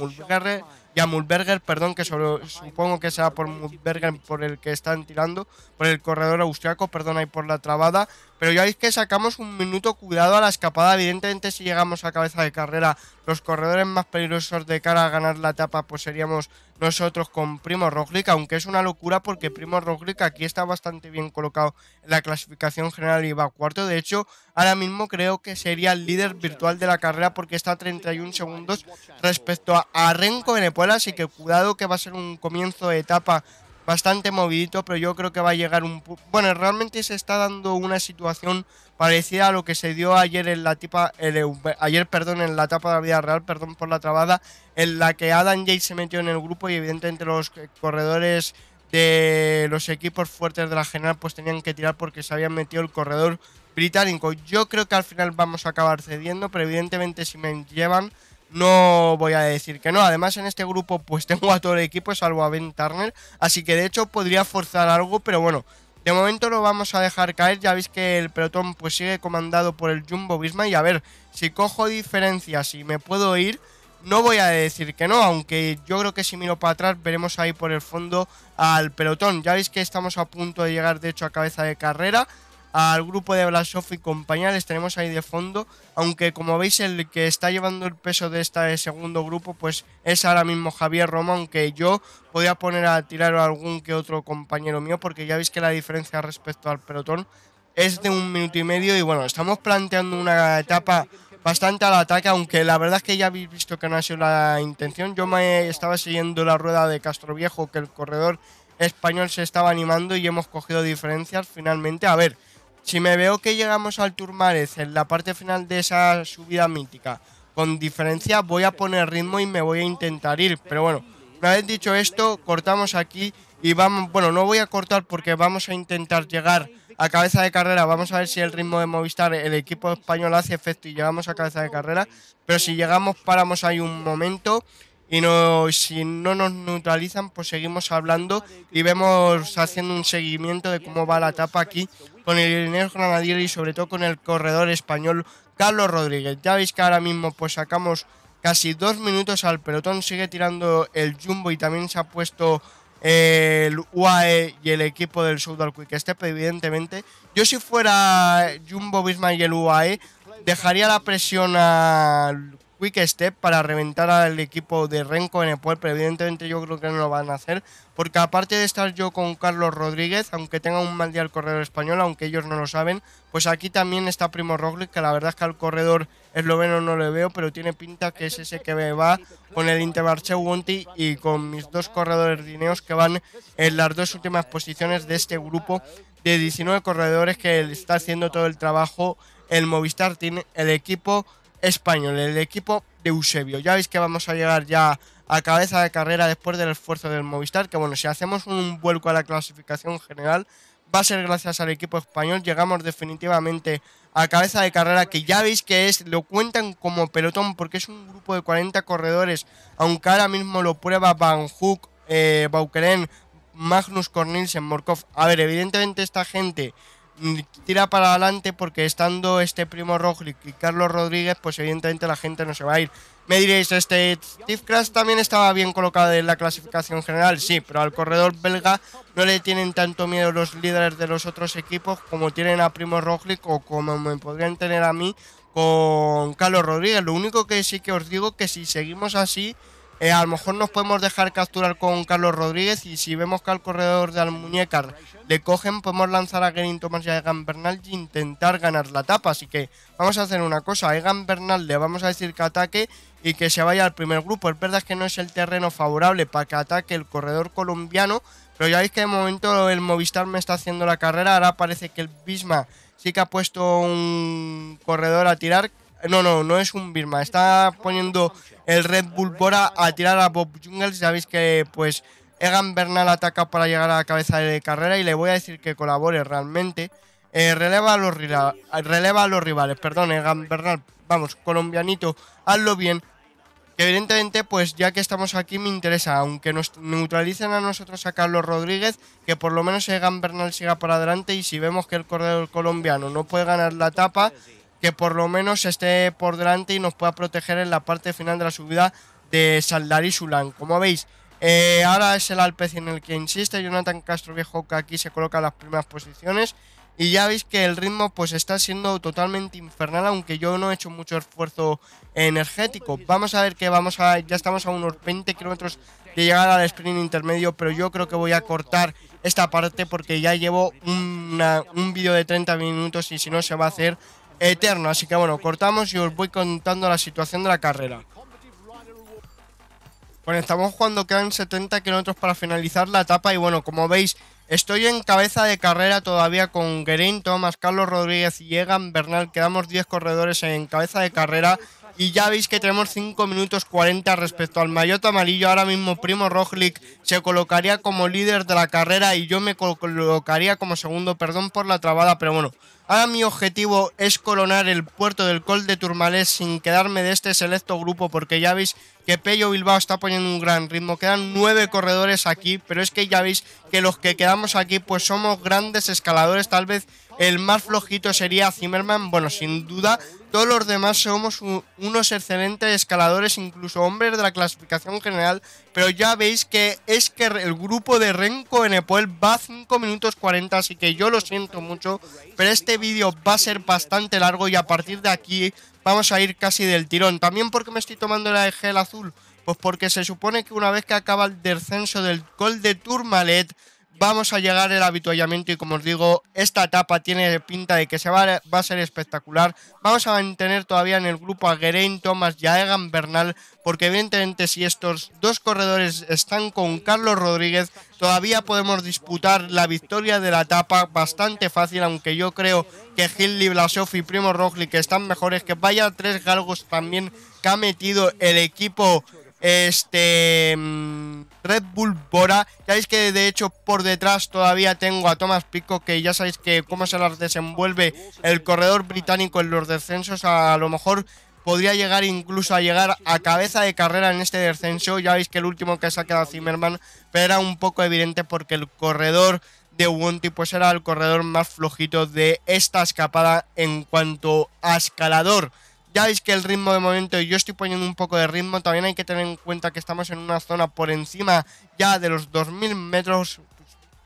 Mulberger, perdón, que supongo que sea por Mulberger por el que están tirando, por el corredor austriaco, perdón ahí por la trabada, pero ya veis que sacamos un minuto cuidado a la escapada. Evidentemente, si llegamos a cabeza de carrera, los corredores más peligrosos de cara a ganar la etapa, pues seríamos nosotros con Primo Roglic, aunque es una locura porque Primo Roglic aquí está bastante bien colocado en la clasificación general y va cuarto. De hecho, ahora mismo creo que sería el líder virtual de la carrera porque está a 31 segundos respecto a Renko Venezuela, así que cuidado que va a ser un comienzo de etapa bastante movidito, pero yo creo que va a llegar un... Bueno, realmente se está dando una situación parecida a lo que se dio ayer en la tipa... ayer, perdón, en la etapa de la vida real, perdón por la trabada, en la que Adam Yates se metió en el grupo y evidentemente los corredores de los equipos fuertes de la general pues tenían que tirar porque se habían metido el corredor británico. Yo creo que al final vamos a acabar cediendo, pero evidentemente si me llevan no voy a decir que no. Además, en este grupo pues tengo a todo el equipo, salvo a Ben Turner. Así que de hecho podría forzar algo, pero bueno. De momento lo vamos a dejar caer. Ya veis que el pelotón pues sigue comandado por el Jumbo Visma. Y a ver, si cojo diferencias y me puedo ir, no voy a decir que no. Aunque yo creo que si miro para atrás veremos ahí por el fondo al pelotón. Ya veis que estamos a punto de llegar de hecho a cabeza de carrera al grupo de Blasoff y compañeros tenemos ahí de fondo, aunque como veis el que está llevando el peso de este segundo grupo pues es ahora mismo Javier Roma, aunque yo podía poner a tirar a algún que otro compañero mío, porque ya veis que la diferencia respecto al pelotón es de un minuto y medio y bueno, estamos planteando una etapa bastante al ataque, aunque la verdad es que ya habéis visto que no ha sido la intención, yo me estaba siguiendo la rueda de Castroviejo, que el corredor español se estaba animando y hemos cogido diferencias finalmente, a ver, si me veo que llegamos al Turmárez en la parte final de esa subida mítica, con diferencia voy a poner ritmo y me voy a intentar ir. Pero bueno, una vez dicho esto, cortamos aquí y vamos, bueno, no voy a cortar porque vamos a intentar llegar a cabeza de carrera. Vamos a ver si el ritmo de Movistar, el equipo español hace efecto y llegamos a cabeza de carrera. Pero si llegamos, paramos ahí un momento y no, si no nos neutralizan, pues seguimos hablando y vemos haciendo un seguimiento de cómo va la etapa aquí con el Inés Granadier y sobre todo con el corredor español Carlos Rodríguez. Ya veis que ahora mismo pues sacamos casi dos minutos al pelotón, sigue tirando el Jumbo y también se ha puesto el UAE y el equipo del Soudal Quick Step, evidentemente. Yo si fuera Jumbo Bismarck y el UAE, dejaría la presión al Quick Step para reventar al equipo de Renko en el pueblo, evidentemente yo creo que no lo van a hacer, porque aparte de estar yo con Carlos Rodríguez, aunque tenga un mal día el corredor español, aunque ellos no lo saben, pues aquí también está Primo Roglic, que la verdad es que al corredor esloveno no le veo, pero tiene pinta que es ese que va con el Intermarché Wonti y con mis dos corredores dineos que van en las dos últimas posiciones de este grupo de 19 corredores que está haciendo todo el trabajo el Movistar tiene el equipo español, el equipo de Eusebio. Ya veis que vamos a llegar ya a cabeza de carrera después del esfuerzo del Movistar, que bueno, si hacemos un vuelco a la clasificación general, va a ser gracias al equipo español. Llegamos definitivamente a cabeza de carrera, que ya veis que es, lo cuentan como pelotón, porque es un grupo de 40 corredores, aunque ahora mismo lo prueba Van Hook, eh, Baukeren, Magnus Cornelsen, Morkov. A ver, evidentemente esta gente tira para adelante porque estando este primo Roglic y Carlos Rodríguez, pues evidentemente la gente no se va a ir. Me diréis, este Steve Kras también estaba bien colocado en la clasificación general, sí, pero al corredor belga no le tienen tanto miedo los líderes de los otros equipos como tienen a Primo Roglic o como me podrían tener a mí con Carlos Rodríguez. Lo único que sí que os digo que si seguimos así, eh, a lo mejor nos podemos dejar capturar con Carlos Rodríguez y si vemos que al corredor de Almuñécar le cogen, podemos lanzar a Gerin Thomas y a Egan Bernal y intentar ganar la etapa. Así que vamos a hacer una cosa, a Egan Bernal le vamos a decir que ataque y que se vaya al primer grupo. Es verdad que no es el terreno favorable para que ataque el corredor colombiano, pero ya veis que de momento el Movistar me está haciendo la carrera, ahora parece que el Bisma sí que ha puesto un corredor a tirar, no, no, no es un Birma. Está poniendo el Red Bull Bora a tirar a Bob Jungles. Sabéis que pues Egan Bernal ataca para llegar a la cabeza de carrera y le voy a decir que colabore realmente. Eh, releva, a los releva los rivales, perdón, Egan Bernal. Vamos, colombianito, hazlo bien. evidentemente, pues ya que estamos aquí me interesa, aunque nos neutralicen a nosotros a Carlos Rodríguez, que por lo menos Egan Bernal siga para adelante y si vemos que el corredor colombiano no puede ganar la etapa, que por lo menos esté por delante y nos pueda proteger en la parte final de la subida de Saldar y Como veis, eh, ahora es el alpez en el que insiste Jonathan Castro Viejo que aquí se coloca en las primeras posiciones y ya veis que el ritmo pues está siendo totalmente infernal, aunque yo no he hecho mucho esfuerzo energético. Vamos a ver que vamos a, ya estamos a unos 20 kilómetros de llegar al sprint intermedio, pero yo creo que voy a cortar esta parte porque ya llevo un vídeo de 30 minutos y si no se va a hacer eterno. Así que bueno, cortamos y os voy contando la situación de la carrera. Bueno, estamos jugando, quedan 70 kilómetros para finalizar la etapa y bueno, como veis, estoy en cabeza de carrera todavía con Guerin, Tomás, Carlos Rodríguez y Egan Bernal. Quedamos 10 corredores en cabeza de carrera y ya veis que tenemos 5 minutos 40 respecto al Mayotte amarillo. Ahora mismo Primo Roglic se colocaría como líder de la carrera y yo me colocaría como segundo, perdón por la trabada, pero bueno. Ahora mi objetivo es coronar el puerto del Col de Turmalés sin quedarme de este selecto grupo porque ya veis que Pello Bilbao está poniendo un gran ritmo. Quedan nueve corredores aquí, pero es que ya veis que los que quedamos aquí pues somos grandes escaladores tal vez el más flojito sería Zimmerman, bueno, sin duda, todos los demás somos unos excelentes escaladores, incluso hombres de la clasificación general, pero ya veis que es que el grupo de Renko en Epoel va a 5 minutos 40, así que yo lo siento mucho, pero este vídeo va a ser bastante largo y a partir de aquí vamos a ir casi del tirón. También porque me estoy tomando la de gel azul, pues porque se supone que una vez que acaba el descenso del gol de Tourmalet, vamos a llegar el habituallamiento y como os digo, esta etapa tiene pinta de que se va a, ser espectacular. Vamos a mantener todavía en el grupo a Geraint Thomas y a Egan Bernal, porque evidentemente si estos dos corredores están con Carlos Rodríguez, todavía podemos disputar la victoria de la etapa bastante fácil, aunque yo creo que Hilly, Blasov y Primo Roglic que están mejores, que vaya tres galgos también que ha metido el equipo este mm, Red Bull Bora. Ya veis que de hecho por detrás todavía tengo a Thomas Pico, que ya sabéis que cómo se las desenvuelve el corredor británico en los descensos. A lo mejor podría llegar incluso a llegar a cabeza de carrera en este descenso. Ya veis que el último que se ha quedado Zimmerman, pero era un poco evidente porque el corredor de Wonti pues era el corredor más flojito de esta escapada en cuanto a escalador. Ya veis que el ritmo de momento, yo estoy poniendo un poco de ritmo, también hay que tener en cuenta que estamos en una zona por encima ya de los 2000 metros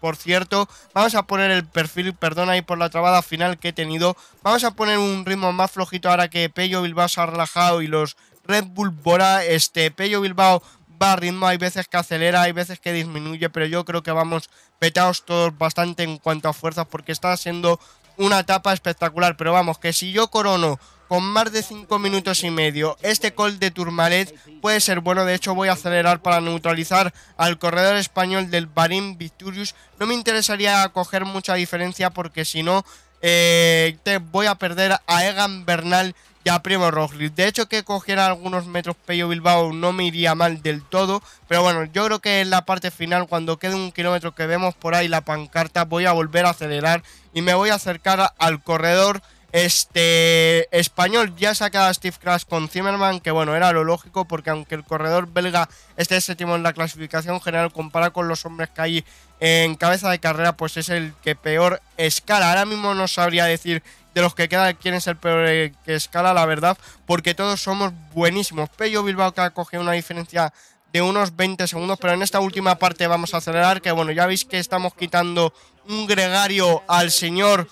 por cierto. Vamos a poner el perfil, perdón ahí por la trabada final que he tenido. Vamos a poner un ritmo más flojito ahora que Pello Bilbao se ha relajado y los Red Bull Bora, este, Pello Bilbao va a ritmo, hay veces que acelera, hay veces que disminuye, pero yo creo que vamos petados todos bastante en cuanto a fuerzas porque está siendo una etapa espectacular, pero vamos, que si yo corono con más de 5 minutos y medio. Este call de Turmalet puede ser bueno, de hecho voy a acelerar para neutralizar al corredor español del Barín Victorious. No me interesaría coger mucha diferencia porque si no eh, te voy a perder a Egan Bernal y a Primo Roglic. De hecho que cogiera algunos metros Pello Bilbao no me iría mal del todo, pero bueno, yo creo que en la parte final cuando quede un kilómetro que vemos por ahí la pancarta voy a volver a acelerar y me voy a acercar al corredor este español ya saca a Steve Crash con Zimmerman, que bueno, era lo lógico, porque aunque el corredor belga esté séptimo en la clasificación general, compara con los hombres que hay en cabeza de carrera, pues es el que peor escala. Ahora mismo no sabría decir de los que queda quién es el peor eh, que escala, la verdad, porque todos somos buenísimos. Pello Bilbao que ha cogido una diferencia de unos 20 segundos, pero en esta última parte vamos a acelerar, que bueno, ya veis que estamos quitando un gregario al señor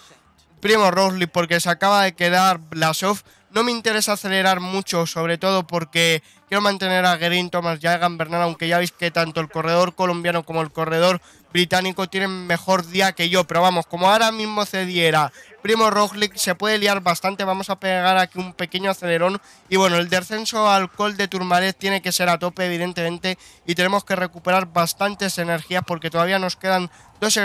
Primo Rosley porque se acaba de quedar Blasov. No me interesa acelerar mucho, sobre todo porque quiero mantener a Geraint Thomas Jagan, Bernal, aunque ya veis que tanto el corredor colombiano como el corredor británico tiene mejor día que yo, pero vamos, como ahora mismo cediera Primo Roglic, se puede liar bastante, vamos a pegar aquí un pequeño acelerón y bueno, el descenso al Col de Turmarez tiene que ser a tope evidentemente y tenemos que recuperar bastantes energías porque todavía nos quedan dos,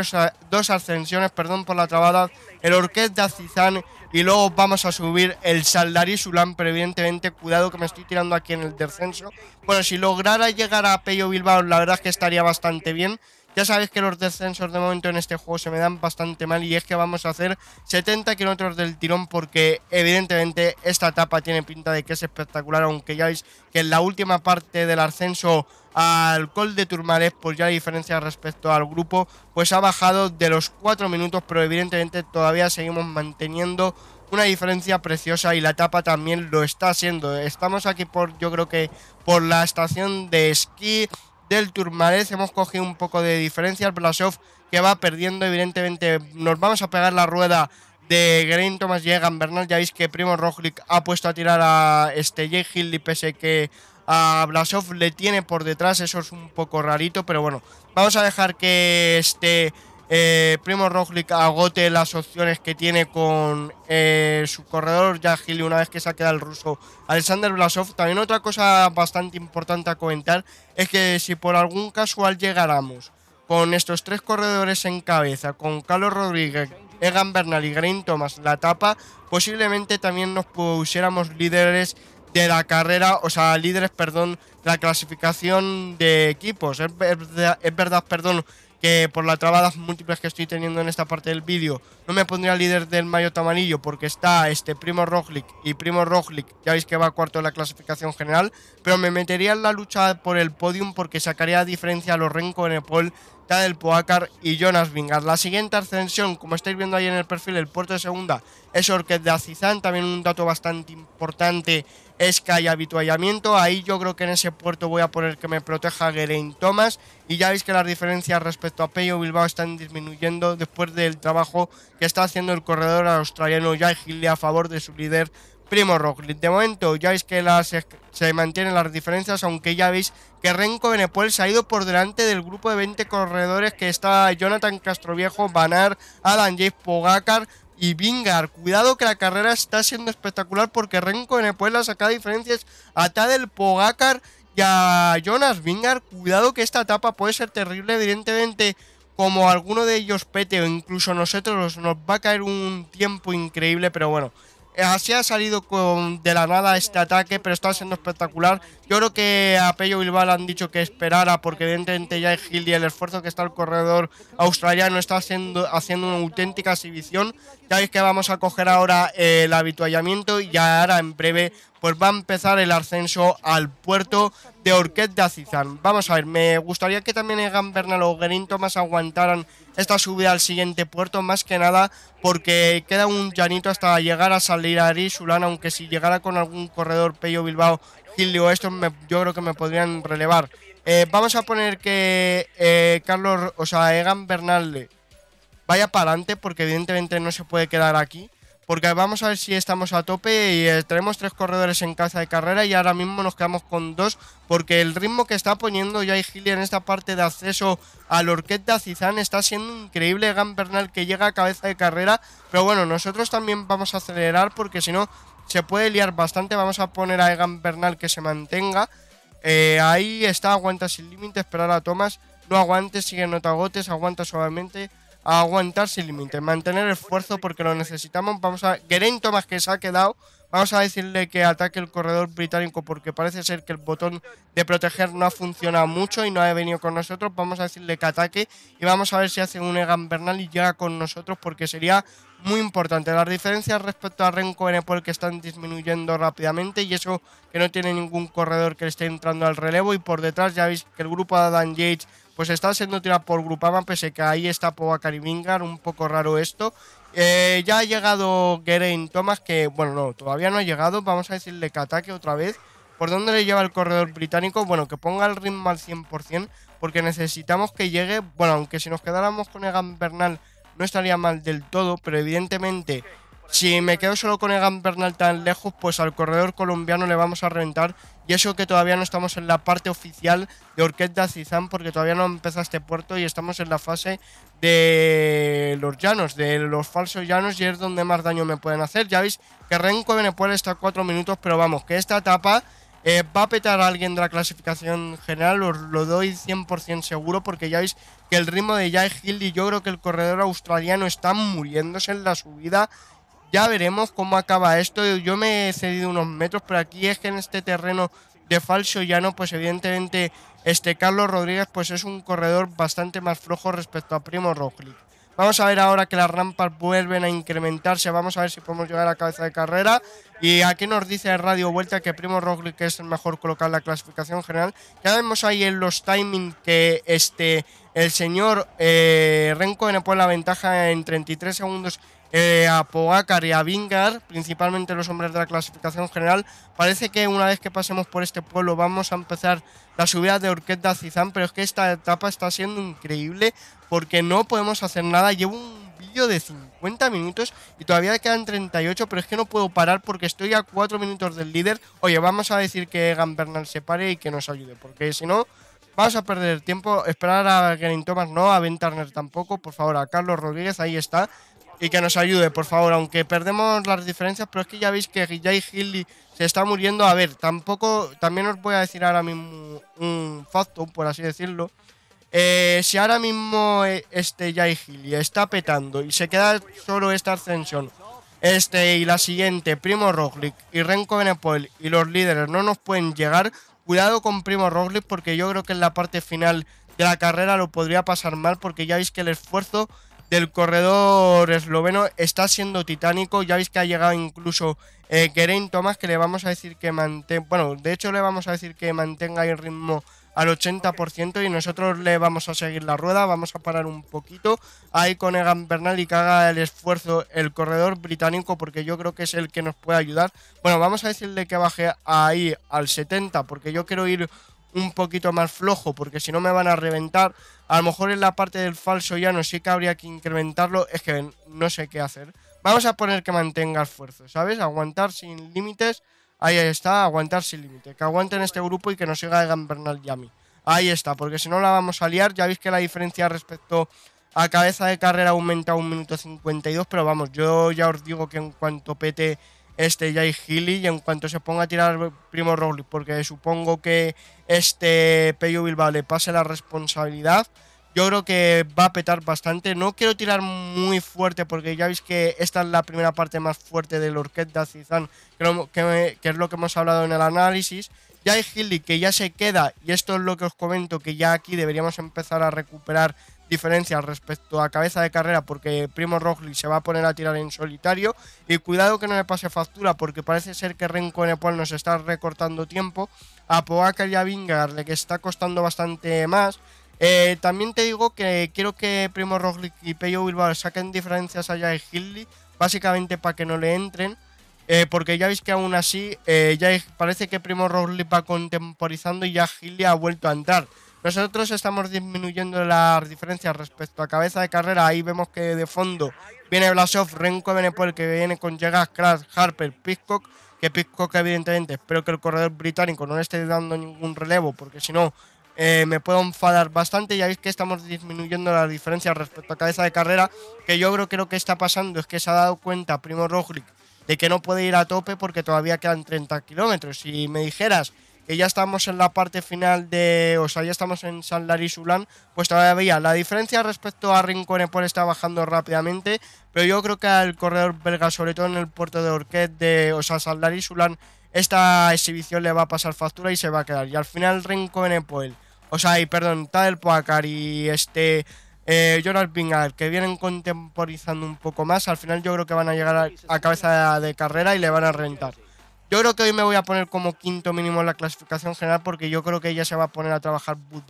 dos ascensiones, perdón por la trabada, el Orquez de Azizán y luego vamos a subir el Saldari Sulán, pero evidentemente cuidado que me estoy tirando aquí en el descenso. Bueno, si lograra llegar a Pello Bilbao, la verdad es que estaría bastante bien. Ya sabéis que los descensos de momento en este juego se me dan bastante mal y es que vamos a hacer 70 kilómetros del tirón porque evidentemente esta etapa tiene pinta de que es espectacular, aunque ya veis que en la última parte del ascenso al Col de turmales, pues ya la diferencia respecto al grupo, pues ha bajado de los 4 minutos, pero evidentemente todavía seguimos manteniendo una diferencia preciosa y la etapa también lo está haciendo. Estamos aquí por, yo creo que por la estación de esquí del Turmarez Hemos cogido un poco de diferencia. al Blasov que va perdiendo, evidentemente. Nos vamos a pegar la rueda de Green Thomas Llegan Bernal. Ya veis que Primo Roglic ha puesto a tirar a este hill y pese que a Blasov le tiene por detrás. Eso es un poco rarito, pero bueno, vamos a dejar que este. Eh, Primo Roglic agote las opciones que tiene con eh, su corredor Gili una vez que se ha quedado el ruso Alexander Blasov. También otra cosa bastante importante a comentar es que si por algún casual llegáramos con estos tres corredores en cabeza, con Carlos Rodríguez, Egan Bernal y Green Thomas la tapa, posiblemente también nos pusiéramos líderes de la carrera, o sea, líderes, perdón, de la clasificación de equipos. Es es verdad perdón, que por las trabadas múltiples que estoy teniendo en esta parte del vídeo, no me pondría líder del mayo amarillo porque está este Primo Roglic y Primo Roglic, ya veis que va cuarto en la clasificación general, pero me metería en la lucha por el podium porque sacaría diferencia a los Renko en el Pol, Tadel Poacar y Jonas Vingar. La siguiente ascensión, como estáis viendo ahí en el perfil, el puerto de segunda es Orquet de Azizán, también un dato bastante importante es que hay habituallamiento. Ahí yo creo que en ese puerto voy a poner que me proteja Geraint Thomas. Y ya veis que las diferencias respecto a Peyo Bilbao están disminuyendo después del trabajo que está haciendo el corredor australiano Jai Gilley a favor de su líder Primo Roglic. De momento ya veis que las, se mantienen las diferencias, aunque ya veis que Renko Benepoel se ha ido por delante del grupo de 20 corredores que está Jonathan Castroviejo, Banar, Alan J. Pogacar, y Vingar. Cuidado que la carrera está siendo espectacular porque Renko en el pueblo ha sacado diferencias a Tadel Pogacar y a Jonas Vingar. Cuidado que esta etapa puede ser terrible, evidentemente como alguno de ellos pete o incluso nosotros nos va a caer un tiempo increíble, pero bueno. Así ha salido con, de la nada este ataque, pero está siendo espectacular. Yo creo que a Pello Bilbao han dicho que esperara porque evidentemente ya Gil y el esfuerzo que está el corredor australiano está haciendo, una auténtica exhibición. Ya veis que vamos a coger ahora el habituallamiento y ya ahora en breve pues va a empezar el ascenso al puerto de Orquet de Azizán. Vamos a ver, me gustaría que también Egan Bernal o Guerín Tomás aguantaran esta subida al siguiente puerto, más que nada porque queda un llanito hasta llegar a salir a Arisulán, aunque si llegara con algún corredor Pello Bilbao esto yo creo que me podrían relevar. Eh, vamos a poner que eh, Carlos, o sea, Egan Bernal vaya para adelante, porque evidentemente no se puede quedar aquí. Porque vamos a ver si estamos a tope y eh, tenemos tres corredores en caza de carrera y ahora mismo nos quedamos con dos. Porque el ritmo que está poniendo Jai Gili en esta parte de acceso Al Orquesta de está siendo increíble. Egan Bernal que llega a cabeza de carrera. Pero bueno, nosotros también vamos a acelerar porque si no se puede liar bastante. Vamos a poner a Egan Bernal que se mantenga. Eh, ahí está, aguanta sin límite, esperar a Thomas. No aguantes, sigue, notagotes, aguanta suavemente a aguantar sin límite, mantener esfuerzo porque lo necesitamos. Vamos a. Geraint Thomas que se ha quedado. Vamos a decirle que ataque el corredor británico porque parece ser que el botón de proteger no ha funcionado mucho y no ha venido con nosotros. Vamos a decirle que ataque y vamos a ver si hace un Egan Bernal y llega con nosotros porque sería muy importante. Las diferencias respecto a Renko N que están disminuyendo rápidamente y eso que no tiene ningún corredor que le esté entrando al relevo. Y por detrás ya veis que el grupo de Adam Yates pues está siendo tirado por Grupama, pese que ahí está Poa Karimingar, un poco raro esto. Eh, ya ha llegado Geraint Thomas, que bueno, no, todavía no ha llegado, vamos a decirle que ataque otra vez. ¿Por dónde le lleva el corredor británico? Bueno, que ponga el ritmo al 100%, porque necesitamos que llegue, bueno, aunque si nos quedáramos con Egan Bernal no estaría mal del todo, pero evidentemente si me quedo solo con Egan Bernal tan lejos, pues al corredor colombiano le vamos a reventar y eso que todavía no estamos en la parte oficial de Orquesta Cizán, porque todavía no empieza este puerto y estamos en la fase de los llanos, de los falsos llanos, y es donde más daño me pueden hacer. Ya veis que Renko venezuela está a 4 minutos, pero vamos, que esta etapa eh, va a petar a alguien de la clasificación general, os lo doy 100% seguro, porque ya veis que el ritmo de Jai Hill y yo creo que el corredor australiano está muriéndose en la subida ya veremos cómo acaba esto. Yo me he cedido unos metros, pero aquí es que en este terreno de falso llano, pues evidentemente este Carlos Rodríguez pues es un corredor bastante más flojo respecto a Primo Rockley Vamos a ver ahora que las rampas vuelven a incrementarse. Vamos a ver si podemos llegar a cabeza de carrera. Y aquí nos dice Radio Vuelta que Primo Roglic es el mejor colocado en la clasificación general. Ya vemos ahí en los timings que este, el señor Renco eh, Renko pone la ventaja en 33 segundos eh, a Pogacar y a Vingar, principalmente los hombres de la clasificación general. Parece que una vez que pasemos por este pueblo vamos a empezar la subida de Orqueta a pero es que esta etapa está siendo increíble porque no podemos hacer nada. Llevo un vídeo de 50 minutos y todavía quedan 38, pero es que no puedo parar porque estoy a 4 minutos del líder. Oye, vamos a decir que Egan Bernal se pare y que nos ayude, porque si no... Vamos a perder tiempo, esperar a Gerin Thomas no, a Ben Turner tampoco, por favor, a Carlos Rodríguez, ahí está, y que nos ayude, por favor, aunque perdemos las diferencias, pero es que ya veis que Jay Hilly se está muriendo. A ver, tampoco, también os voy a decir ahora mismo un factor, por así decirlo. Eh, si ahora mismo eh, este Jay Hilly está petando y se queda solo esta ascensión, este y la siguiente, Primo Roglic y Renko Benepoel y los líderes no nos pueden llegar, cuidado con Primo Roglic porque yo creo que en la parte final de la carrera lo podría pasar mal porque ya veis que el esfuerzo del corredor esloveno está siendo titánico. Ya veis que ha llegado incluso eh, Geraint Thomas, que le vamos a decir que mantenga. Bueno, de hecho, le vamos a decir que mantenga el ritmo al 80% y nosotros le vamos a seguir la rueda, vamos a parar un poquito ahí con Egan Bernal y que haga el esfuerzo el corredor británico porque yo creo que es el que nos puede ayudar. Bueno, vamos a decirle que baje ahí al 70 porque yo quiero ir un poquito más flojo, porque si no me van a reventar. A lo mejor en la parte del falso ya no sé que habría que incrementarlo. Es que no sé qué hacer. Vamos a poner que mantenga esfuerzo, ¿sabes? Aguantar sin límites. Ahí está, aguantar sin límites. Que aguanten este grupo y que no siga el Bernal y Ahí está, porque si no la vamos a liar. Ya veis que la diferencia respecto a cabeza de carrera aumenta un minuto 52. Pero vamos, yo ya os digo que en cuanto pete este Jai Healy y en cuanto se ponga a tirar Primo Rowley, porque supongo que este Peyo Bilbao le pase la responsabilidad, yo creo que va a petar bastante. No quiero tirar muy fuerte porque ya veis que esta es la primera parte más fuerte del Orquesta de que es lo que hemos hablado en el análisis ya hay Hilly que ya se queda, y esto es lo que os comento, que ya aquí deberíamos empezar a recuperar diferencias respecto a cabeza de carrera porque Primo Roglic se va a poner a tirar en solitario y cuidado que no le pase factura porque parece ser que Renko Nepal nos está recortando tiempo a Poacar y a Vingar le que está costando bastante más eh, también te digo que quiero que Primo Roglic y Peyo Bilbao saquen diferencias allá de Hilly básicamente para que no le entren eh, porque ya veis que aún así, eh, ya parece que Primo Roglic va contemporizando y ya Gili ha vuelto a entrar. Nosotros estamos disminuyendo las diferencias respecto a cabeza de carrera. Ahí vemos que de fondo viene Blasov, Renko, el que viene con llegas, Kras, Harper, Pitcock. Que Pitcock, evidentemente, espero que el corredor británico no le esté dando ningún relevo, porque si no, eh, me puedo enfadar bastante. Ya veis que estamos disminuyendo la diferencia respecto a cabeza de carrera. Que yo creo, que lo que está pasando es que se ha dado cuenta Primo Roglic de que no puede ir a tope porque todavía quedan 30 kilómetros. Si me dijeras que ya estamos en la parte final de, o sea, ya estamos en San Larisulan, pues todavía la diferencia respecto a Rincón por está bajando rápidamente, pero yo creo que al corredor belga, sobre todo en el puerto de Orquet de, o sea, San Sulan. esta exhibición le va a pasar factura y se va a quedar. Y al final Rincón o sea, y perdón, Tadel Poacar y este eh, Jordan que vienen contemporizando un poco más, al final yo creo que van a llegar a, cabeza de, carrera y le van a rentar. Yo creo que hoy me voy a poner como quinto mínimo en la clasificación general porque yo creo que ella se va a poner a trabajar Bud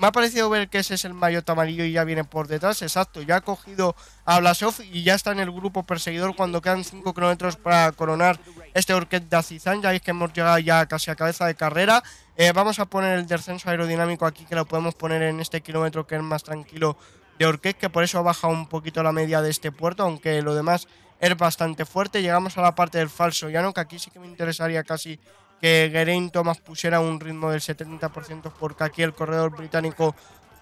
me ha parecido ver que ese es el mayo amarillo y ya viene por detrás. Exacto, ya ha cogido a Blasov y ya está en el grupo perseguidor cuando quedan 5 kilómetros para coronar este Orquet de Azizán. Ya veis que hemos llegado ya casi a cabeza de carrera. Eh, vamos a poner el descenso aerodinámico aquí que lo podemos poner en este kilómetro que es más tranquilo de Orquet, que por eso ha bajado un poquito la media de este puerto, aunque lo demás es bastante fuerte. Llegamos a la parte del falso llano, que aquí sí que me interesaría casi que Geraint Thomas pusiera un ritmo del 70% porque aquí el corredor británico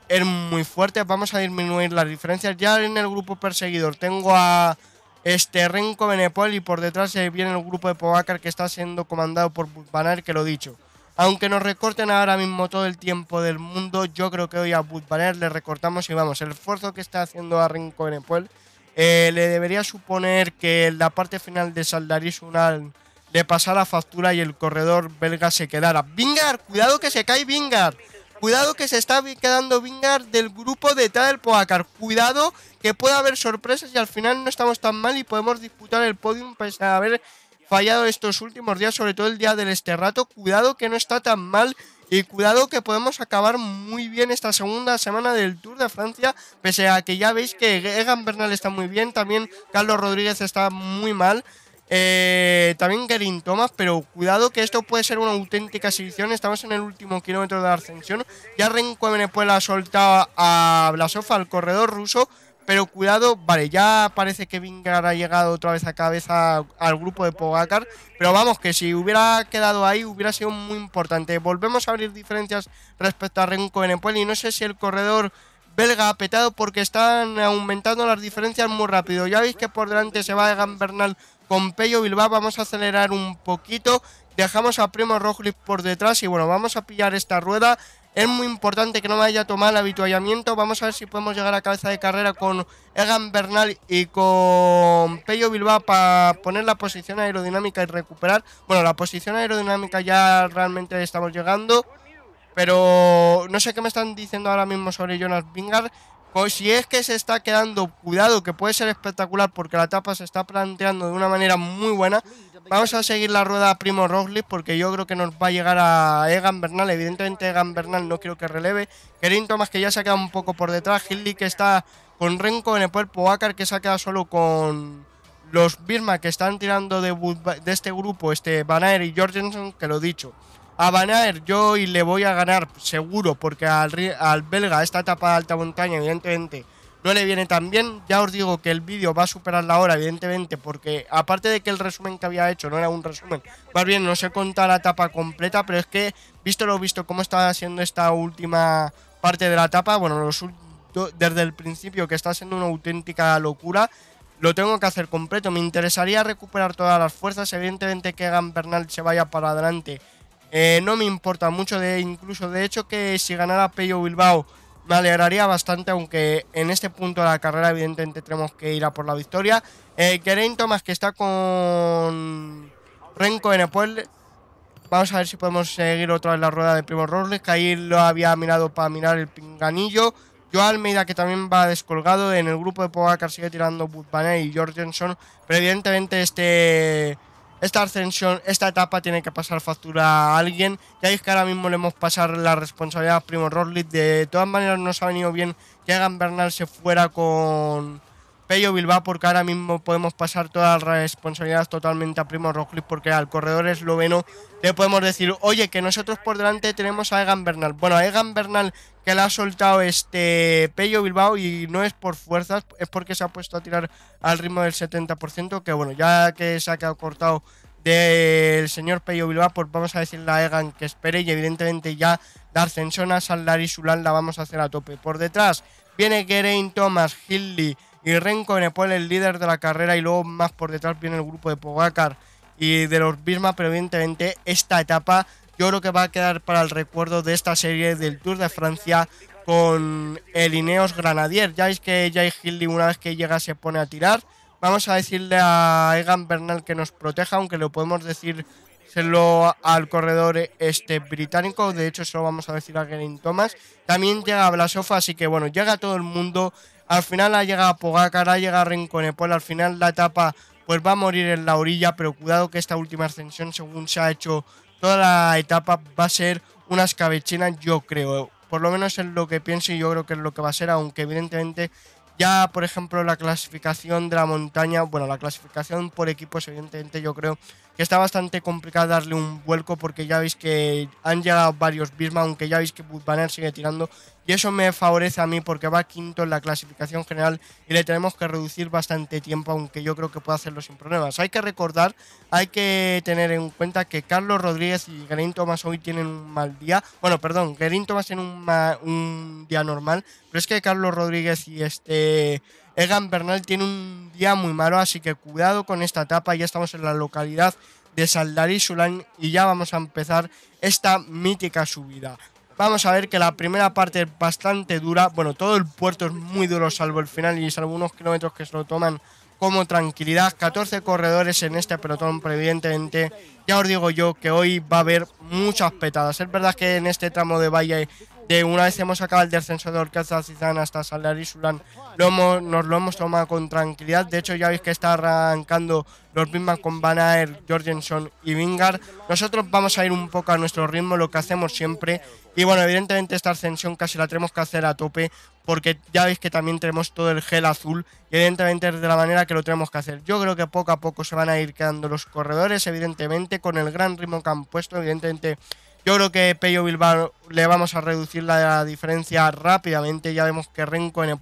es muy fuerte. Vamos a disminuir las diferencias. Ya en el grupo perseguidor tengo a este Renko Benepol y por detrás se viene el grupo de Povacar que está siendo comandado por banner que lo dicho. Aunque nos recorten ahora mismo todo el tiempo del mundo, yo creo que hoy a banner le recortamos y vamos, el esfuerzo que está haciendo a Renko Benepol eh, le debería suponer que la parte final de Saldaris Unal. ...de pasar la factura y el corredor belga se quedara. Vingar, cuidado que se cae Vingar. Cuidado que se está quedando Vingar del grupo detrás del Poacar. Cuidado que puede haber sorpresas y al final no estamos tan mal y podemos disputar el podium pese a haber fallado estos últimos días, sobre todo el día del este rato. Cuidado que no está tan mal y cuidado que podemos acabar muy bien esta segunda semana del Tour de Francia, pese a que ya veis que Egan Bernal está muy bien, también Carlos Rodríguez está muy mal. Eh, también Gerin Thomas, pero cuidado que esto puede ser una auténtica exhibición. Estamos en el último kilómetro de la ascensión. Ya Renko ha soltado a Blasofa al corredor ruso. Pero cuidado, vale, ya parece que Vingar ha llegado otra vez a cabeza al grupo de Pogacar. Pero vamos, que si hubiera quedado ahí hubiera sido muy importante. Volvemos a abrir diferencias respecto a Renko Venezuela. y no sé si el corredor belga ha petado porque están aumentando las diferencias muy rápido. Ya veis que por delante se va Egan Bernal con Pello Bilbao vamos a acelerar un poquito. Dejamos a Primo Roglic por detrás y bueno, vamos a pillar esta rueda. Es muy importante que no vaya a tomar el habituallamiento. Vamos a ver si podemos llegar a cabeza de carrera con Egan Bernal y con Pello Bilbao para poner la posición aerodinámica y recuperar. Bueno, la posición aerodinámica ya realmente estamos llegando. Pero no sé qué me están diciendo ahora mismo sobre Jonas Vingard si es que se está quedando, cuidado, que puede ser espectacular porque la etapa se está planteando de una manera muy buena. Vamos a seguir la rueda Primo Roglic porque yo creo que nos va a llegar a Egan Bernal. Evidentemente Egan Bernal no quiero que releve. Kerin Thomas que ya se ha quedado un poco por detrás. Hilly que está con Renko en el cuerpo. Acar, que se ha quedado solo con los Birma que están tirando de, este grupo. Este Banaer y Jorgensen que lo dicho a Banaer yo y le voy a ganar seguro porque al, belga esta etapa de alta montaña evidentemente no le viene tan bien. Ya os digo que el vídeo va a superar la hora evidentemente porque aparte de que el resumen que había hecho no era un resumen, más bien no se conta la etapa completa, pero es que visto lo visto cómo estaba siendo esta última parte de la etapa, bueno, desde el principio que está siendo una auténtica locura, lo tengo que hacer completo. Me interesaría recuperar todas las fuerzas. Evidentemente que Egan se vaya para adelante eh, no me importa mucho, de, incluso de hecho que si ganara Peyo Bilbao me alegraría bastante, aunque en este punto de la carrera evidentemente tenemos que ir a por la victoria. Eh, Geraint Thomas que está con Renko en el pueblo. Vamos a ver si podemos seguir otra vez la rueda de Primo Robles, que ahí lo había mirado para mirar el pinganillo. Joe Almeida, que también va descolgado en el grupo de Pogacar, sigue tirando Butpané y Jorgenson, pero evidentemente este esta ascensión, esta etapa tiene que pasar factura a alguien. Ya es que ahora mismo le hemos pasado la responsabilidad a Primo Roglic. De todas maneras nos ha venido bien que Hagan Bernal se fuera con Pello Bilbao porque ahora mismo podemos pasar todas las responsabilidades totalmente a Primo Roglic porque al corredor esloveno le podemos decir, oye, que nosotros por delante tenemos a Egan Bernal. Bueno, a Egan Bernal que la ha soltado este Pello Bilbao y no es por fuerzas, es porque se ha puesto a tirar al ritmo del 70%, que bueno, ya que se ha quedado cortado del señor Pello Bilbao, pues vamos a decirle a Egan que espere y evidentemente ya la a Saldar y Sulán la vamos a hacer a tope. Por detrás viene Geraint, Thomas, Hilly y Renko Nepal, el líder de la carrera y luego más por detrás viene el grupo de Pogacar y de los Bisma, pero evidentemente esta etapa yo creo que va a quedar para el recuerdo de esta serie del Tour de Francia con el Ineos Granadier. Ya es que Jai Hilly una vez que llega se pone a tirar. Vamos a decirle a Egan Bernal que nos proteja, aunque lo podemos decir al corredor este británico. De hecho, eso lo vamos a decir a Geraint Thomas. También llega Blasofa, así que bueno, llega todo el mundo. Al final ha llegado Pogacar, ha llegado Rinconepol. Al final la etapa pues va a morir en la orilla, pero cuidado que esta última ascensión, según se ha hecho toda la etapa va a ser una escabechina, yo creo. Por lo menos es lo que pienso y yo creo que es lo que va a ser, aunque evidentemente ya, por ejemplo, la clasificación de la montaña, bueno, la clasificación por equipos, evidentemente yo creo que está bastante complicado darle un vuelco porque ya veis que han llegado varios Bisma, aunque ya veis que Budvaner sigue tirando y eso me favorece a mí porque va quinto en la clasificación general y le tenemos que reducir bastante tiempo, aunque yo creo que puede hacerlo sin problemas. Hay que recordar, hay que tener en cuenta que Carlos Rodríguez y Gerín Thomas hoy tienen un mal día. Bueno, perdón, Gerín Thomas tiene un día normal, pero es que Carlos Rodríguez y este... Egan Bernal tiene un día muy malo, así que cuidado con esta etapa. Ya estamos en la localidad de Saldarizulán y ya vamos a empezar esta mítica subida. Vamos a ver que la primera parte es bastante dura. Bueno, todo el puerto es muy duro, salvo el final y salvo unos kilómetros que se lo toman como tranquilidad. 14 corredores en este pelotón, pero evidentemente ya os digo yo que hoy va a haber muchas petadas. Es verdad que en este tramo de valle de una vez hemos acabado el descenso de Orquesta Zizan hasta Salarisulan, lo hemos, nos lo hemos tomado con tranquilidad. De hecho, ya veis que está arrancando los mismos con Banaer, Jorgensen y Vingard. Nosotros vamos a ir un poco a nuestro ritmo, lo que hacemos siempre. Y bueno, evidentemente esta ascensión casi la tenemos que hacer a tope, porque ya veis que también tenemos todo el gel azul, y evidentemente es de la manera que lo tenemos que hacer. Yo creo que poco a poco se van a ir quedando los corredores, evidentemente, con el gran ritmo que han puesto, evidentemente yo creo que Peyo Bilbao le vamos a reducir la diferencia rápidamente. Ya vemos que Renko en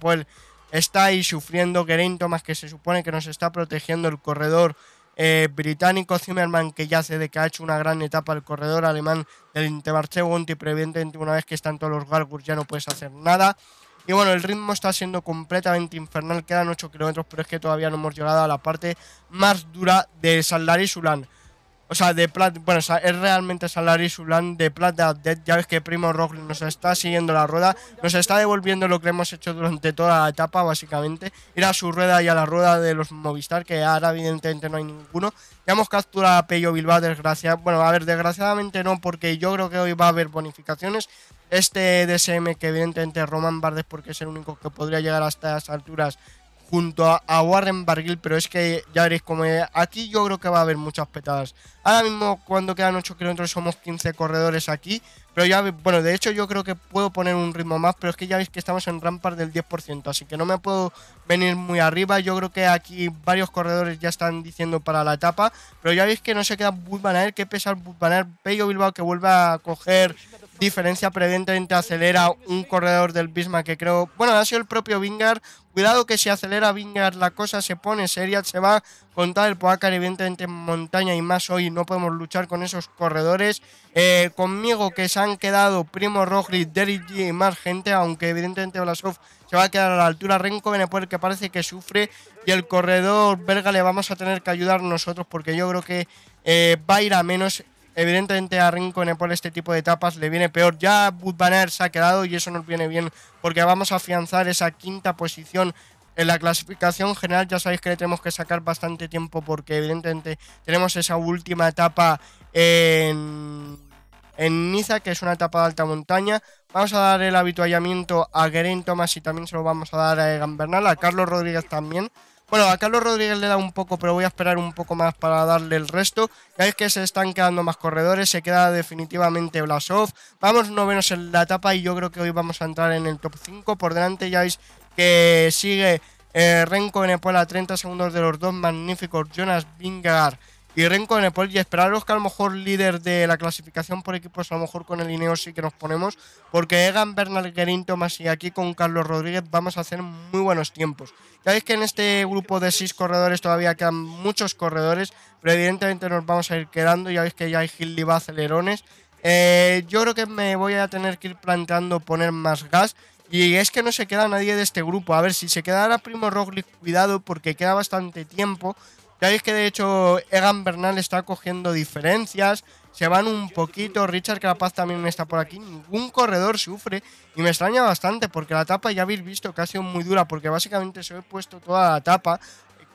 está ahí sufriendo. Geraint Thomas, que se supone que nos está protegiendo el corredor eh, británico. Zimmerman, que ya hace de que ha hecho una gran etapa el corredor alemán del Intermarché, Y previamente, una vez que están todos los Gargurs, ya no puedes hacer nada. Y bueno, el ritmo está siendo completamente infernal. Quedan 8 kilómetros, pero es que todavía no hemos llegado a la parte más dura de y Sulan. O sea, de plata. Bueno, es realmente Salary Sulan de plata update. Ya ves que Primo Rock nos está siguiendo la rueda. Nos está devolviendo lo que hemos hecho durante toda la etapa, básicamente. Ir a su rueda y a la rueda de los Movistar, que ahora evidentemente no hay ninguno. Ya hemos capturado a Peyo Bilbao, desgraciadamente. Bueno, a ver, desgraciadamente no, porque yo creo que hoy va a haber bonificaciones. Este DSM, que evidentemente Roman Bardes, porque es el único que podría llegar hasta estas alturas, junto a, Warren Barguil, pero es que ya veréis como aquí yo creo que va a haber muchas petadas. Ahora mismo cuando quedan 8 kilómetros somos 15 corredores aquí, pero ya, bueno, de hecho yo creo que puedo poner un ritmo más, pero es que ya veis que estamos en rampas del 10%, así que no me puedo venir muy arriba, yo creo que aquí varios corredores ya están diciendo para la etapa, pero ya veis que no se queda Bulbanaer, que pesa Bulbanaer, Pello Bilbao que vuelve a coger diferencia, previamente... acelera un corredor del Bisma que creo, bueno, ha sido el propio Vingar Cuidado que si acelera Vingar la cosa se pone seria, se va a contar pues el Poacar evidentemente en montaña y más hoy no podemos luchar con esos corredores. Eh, conmigo que se han quedado Primo Roglic, Derek G y más gente, aunque evidentemente Blasov se va a quedar a la altura. Renko Benepoel que parece que sufre y el corredor verga le vamos a tener que ayudar nosotros porque yo creo que eh, va a ir a menos Evidentemente a Rincón por este tipo de etapas le viene peor. Ya Budvaner se ha quedado y eso nos viene bien porque vamos a afianzar esa quinta posición en la clasificación general ya sabéis que le tenemos que sacar bastante tiempo porque evidentemente tenemos esa última etapa en, en Niza, que es una etapa de alta montaña. Vamos a dar el habituallamiento a Geraint Thomas y también se lo vamos a dar a Egan Bernal, a Carlos Rodríguez también. Bueno, a Carlos Rodríguez le da un poco, pero voy a esperar un poco más para darle el resto. Ya es que se están quedando más corredores, se queda definitivamente Blasov. Vamos novenos en la etapa y yo creo que hoy vamos a entrar en el top 5. Por delante ya veis que sigue eh, Renko Renko el a 30 segundos de los dos magníficos Jonas Vingegaard y Renko en el poli y esperaros que a lo mejor líder de la clasificación por equipos, a lo mejor con el Ineos sí que nos ponemos, porque Egan, Bernal, Gerín, Tomás y aquí con Carlos Rodríguez vamos a hacer muy buenos tiempos. ...ya veis que en este grupo de seis corredores todavía quedan muchos corredores, pero evidentemente nos vamos a ir quedando, ya veis que ya hay y va acelerones. Eh, yo creo que me voy a tener que ir planteando poner más gas. Y es que no se queda nadie de este grupo. A ver, si se quedara Primo Roglic, cuidado porque queda bastante tiempo ya veis que de hecho Egan Bernal está cogiendo diferencias, se van un poquito, Richard Carapaz también está por aquí, ningún corredor sufre y me extraña bastante porque la etapa ya habéis visto que ha sido muy dura porque básicamente se ha puesto toda la etapa,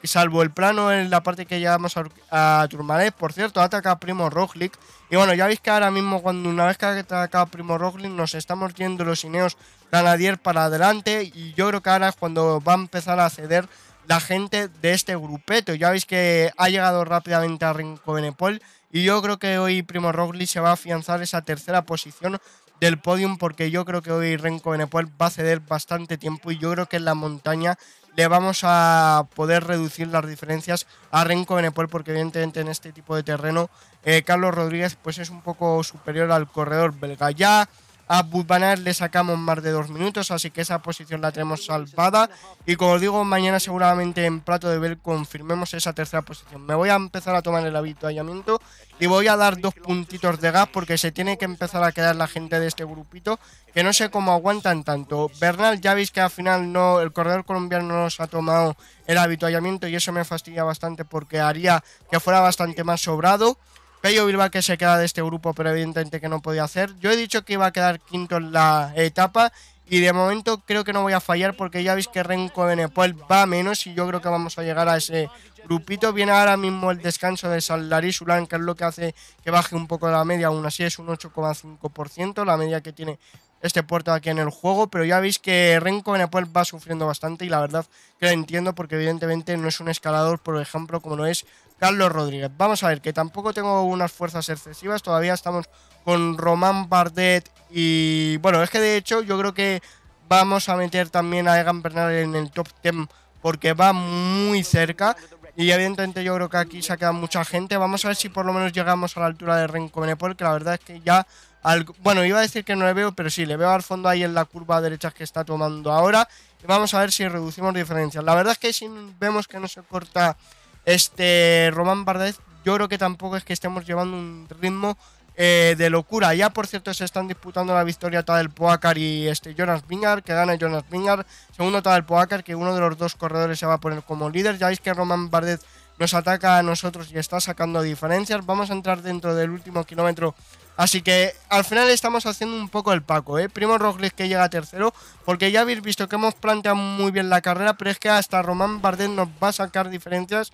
salvo el plano en la parte que llevamos a, a por cierto, ataca Primo Roglic y bueno, ya veis que ahora mismo cuando una vez que atacado Primo Roglic nos estamos viendo los Ineos Ganadier para adelante y yo creo que ahora es cuando va a empezar a ceder la gente de este grupeto. Ya veis que ha llegado rápidamente a Rinco Benepol y yo creo que hoy Primo Rogli se va a afianzar esa tercera posición del podium porque yo creo que hoy Renko Benepol va a ceder bastante tiempo y yo creo que en la montaña le vamos a poder reducir las diferencias a Renko Benepol porque evidentemente en este tipo de terreno eh, Carlos Rodríguez pues es un poco superior al corredor belga. Ya a Bubanar le sacamos más de dos minutos, así que esa posición la tenemos salvada. Y como digo, mañana seguramente en plato de Bel confirmemos esa tercera posición. Me voy a empezar a tomar el habituallamiento y voy a dar dos puntitos de gas porque se tiene que empezar a quedar la gente de este grupito, que no sé cómo aguantan tanto. Bernal, ya veis que al final no, el corredor colombiano nos ha tomado el habituallamiento y eso me fastidia bastante porque haría que fuera bastante más sobrado. Pello Bilbao que se queda de este grupo, pero evidentemente que no podía hacer. Yo he dicho que iba a quedar quinto en la etapa y de momento creo que no voy a fallar porque ya veis que Renko de Nepal va menos y yo creo que vamos a llegar a ese grupito. Viene ahora mismo el descanso de Saldarís Ulán que es lo que hace que baje un poco la media, aún así es un 8,5%, la media que tiene este puerto aquí en el juego, pero ya veis que Renko Nepal va sufriendo bastante y la verdad que lo entiendo porque evidentemente no es un escalador, por ejemplo, como no es Carlos Rodríguez. Vamos a ver, que tampoco tengo unas fuerzas excesivas, todavía estamos con Román Bardet y bueno, es que de hecho yo creo que vamos a meter también a Egan Bernal en el top 10 porque va muy cerca y evidentemente yo creo que aquí se ha quedado mucha gente. Vamos a ver si por lo menos llegamos a la altura de Renko Benepol, que la verdad es que ya... bueno, iba a decir que no le veo, pero sí, le veo al fondo ahí en la curva derecha que está tomando ahora. Y vamos a ver si reducimos diferencias. La verdad es que si vemos que no se corta este Román Bardet, yo creo que tampoco es que estemos llevando un ritmo eh, de locura. Ya, por cierto, se están disputando la victoria el Poacar y este, Jonas Vingar, que gana Jonas Viñar Segundo el Poacar, que uno de los dos corredores se va a poner como líder. Ya veis que Román Bardet nos ataca a nosotros y está sacando diferencias. Vamos a entrar dentro del último kilómetro Así que al final estamos haciendo un poco el paco, ¿eh? Primo Roglic que llega tercero, porque ya habéis visto que hemos planteado muy bien la carrera, pero es que hasta Román Bardet nos va a sacar diferencias.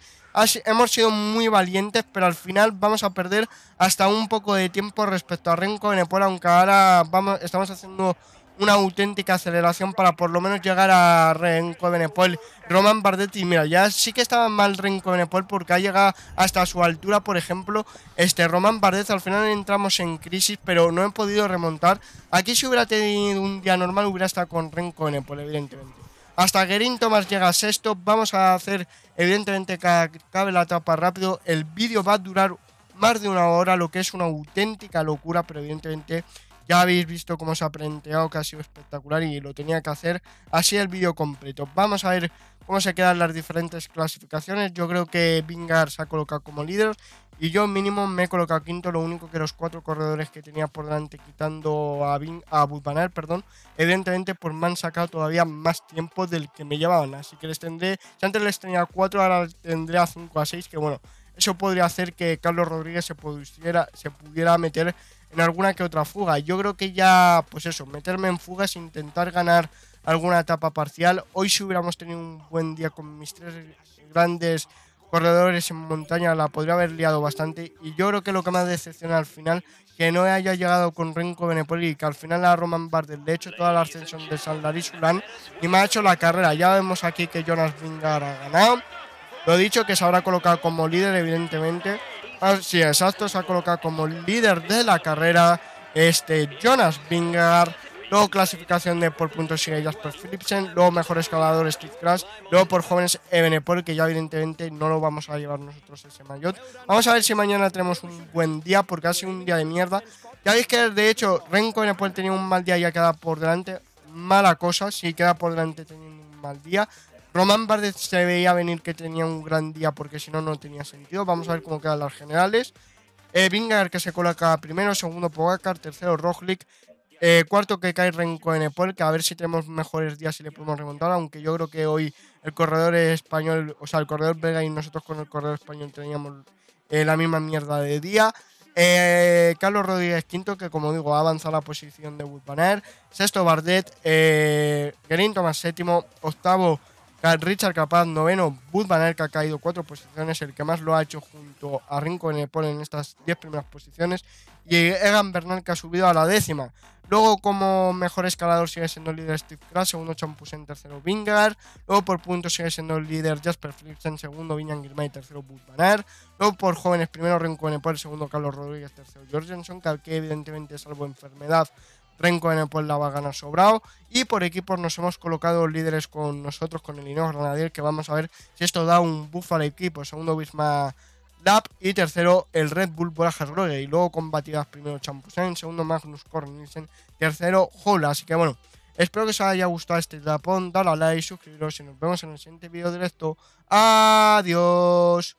hemos sido muy valientes, pero al final vamos a perder hasta un poco de tiempo respecto a Renko en Epola, aunque ahora vamos, estamos haciendo una auténtica aceleración para por lo menos llegar a Renko Benepol. Roman y mira, ya sí que estaba mal Renko Benepol porque ha llegado hasta su altura, por ejemplo, este Roman Bardet. Al final entramos en crisis, pero no he podido remontar. Aquí si hubiera tenido un día normal hubiera estado con Renko Benepol, evidentemente. Hasta Gerin Thomas llega sexto. Vamos a hacer, evidentemente, que acabe la etapa rápido. El vídeo va a durar más de una hora, lo que es una auténtica locura, pero evidentemente ya habéis visto cómo se ha planteado, que ha sido espectacular y lo tenía que hacer. Así el vídeo completo. Vamos a ver cómo se quedan las diferentes clasificaciones. Yo creo que Vingar se ha colocado como líder y yo mínimo me he colocado quinto. Lo único que los cuatro corredores que tenía por delante, quitando a, Bing, a perdón, evidentemente pues me han sacado todavía más tiempo del que me llevaban. Así que les tendré, si antes les tenía cuatro, ahora les tendré a cinco a seis. que bueno, eso podría hacer que Carlos Rodríguez se pudiera, se pudiera meter en alguna que otra fuga. Yo creo que ya, pues eso, meterme en fugas, intentar ganar alguna etapa parcial. Hoy si hubiéramos tenido un buen día con mis tres grandes corredores en montaña, la podría haber liado bastante. Y yo creo que lo que más decepciona al final, que no haya llegado con Renko Benepoli, que al final la Roman Bardet de hecho toda la ascensión de San y me ha hecho la carrera. Ya vemos aquí que Jonas Vingar ha ganado. Lo dicho, que se habrá colocado como líder, evidentemente. Así ah, es, se ha colocado como líder de la carrera. Este Jonas Vingar. Luego clasificación de por puntos y ellas por Philipsen. Luego mejor escalador Steve Crash. Luego por jóvenes Ebenepol, que ya evidentemente no lo vamos a llevar nosotros ese maillot. Vamos a ver si mañana tenemos un buen día, porque ha sido un día de mierda. Ya veis que de hecho Renko Ebenepol tenía un mal día y ha quedado por delante. Mala cosa, si queda por delante teniendo un mal día. Román Bardet se veía venir que tenía un gran día porque si no, no tenía sentido. Vamos a ver cómo quedan las generales. Eh, que se coloca primero, segundo Pogacar, tercero Roglic, eh, cuarto que cae Renko en Epol, que a ver si tenemos mejores días y le podemos remontar, aunque yo creo que hoy el corredor español, o sea, el corredor belga y nosotros con el corredor español teníamos eh, la misma mierda de día. Eh, Carlos Rodríguez quinto, que como digo, avanza la posición de Aert Sexto Bardet, Gerin más séptimo, octavo Richard Capaz, noveno. Budvaner, que ha caído cuatro posiciones, el que más lo ha hecho junto a Rincon en el en estas diez primeras posiciones. Y Egan Bernal, que ha subido a la décima. Luego, como mejor escalador, sigue siendo el líder Steve Crash, segundo en tercero Vingar. Luego, por puntos, sigue siendo el líder Jasper Philipsen, segundo Viñan y tercero Aert. Luego, por jóvenes, primero Rincon en el segundo Carlos Rodríguez, tercero Jorgensen, que evidentemente, salvo enfermedad, Renko en el Puebla va a ganar sobrado. Y por equipos nos hemos colocado líderes con nosotros, con el Ineos Granadier, que vamos a ver si esto da un buff al equipo. Segundo, Bisma Lab. Y tercero, el Red Bull Borajas Grogue. Y luego combatidas primero Champusen, segundo Magnus Cornelsen, tercero Hola. Así que bueno, espero que os haya gustado este tapón. Dale a like, suscribiros y nos vemos en el siguiente vídeo directo. Adiós.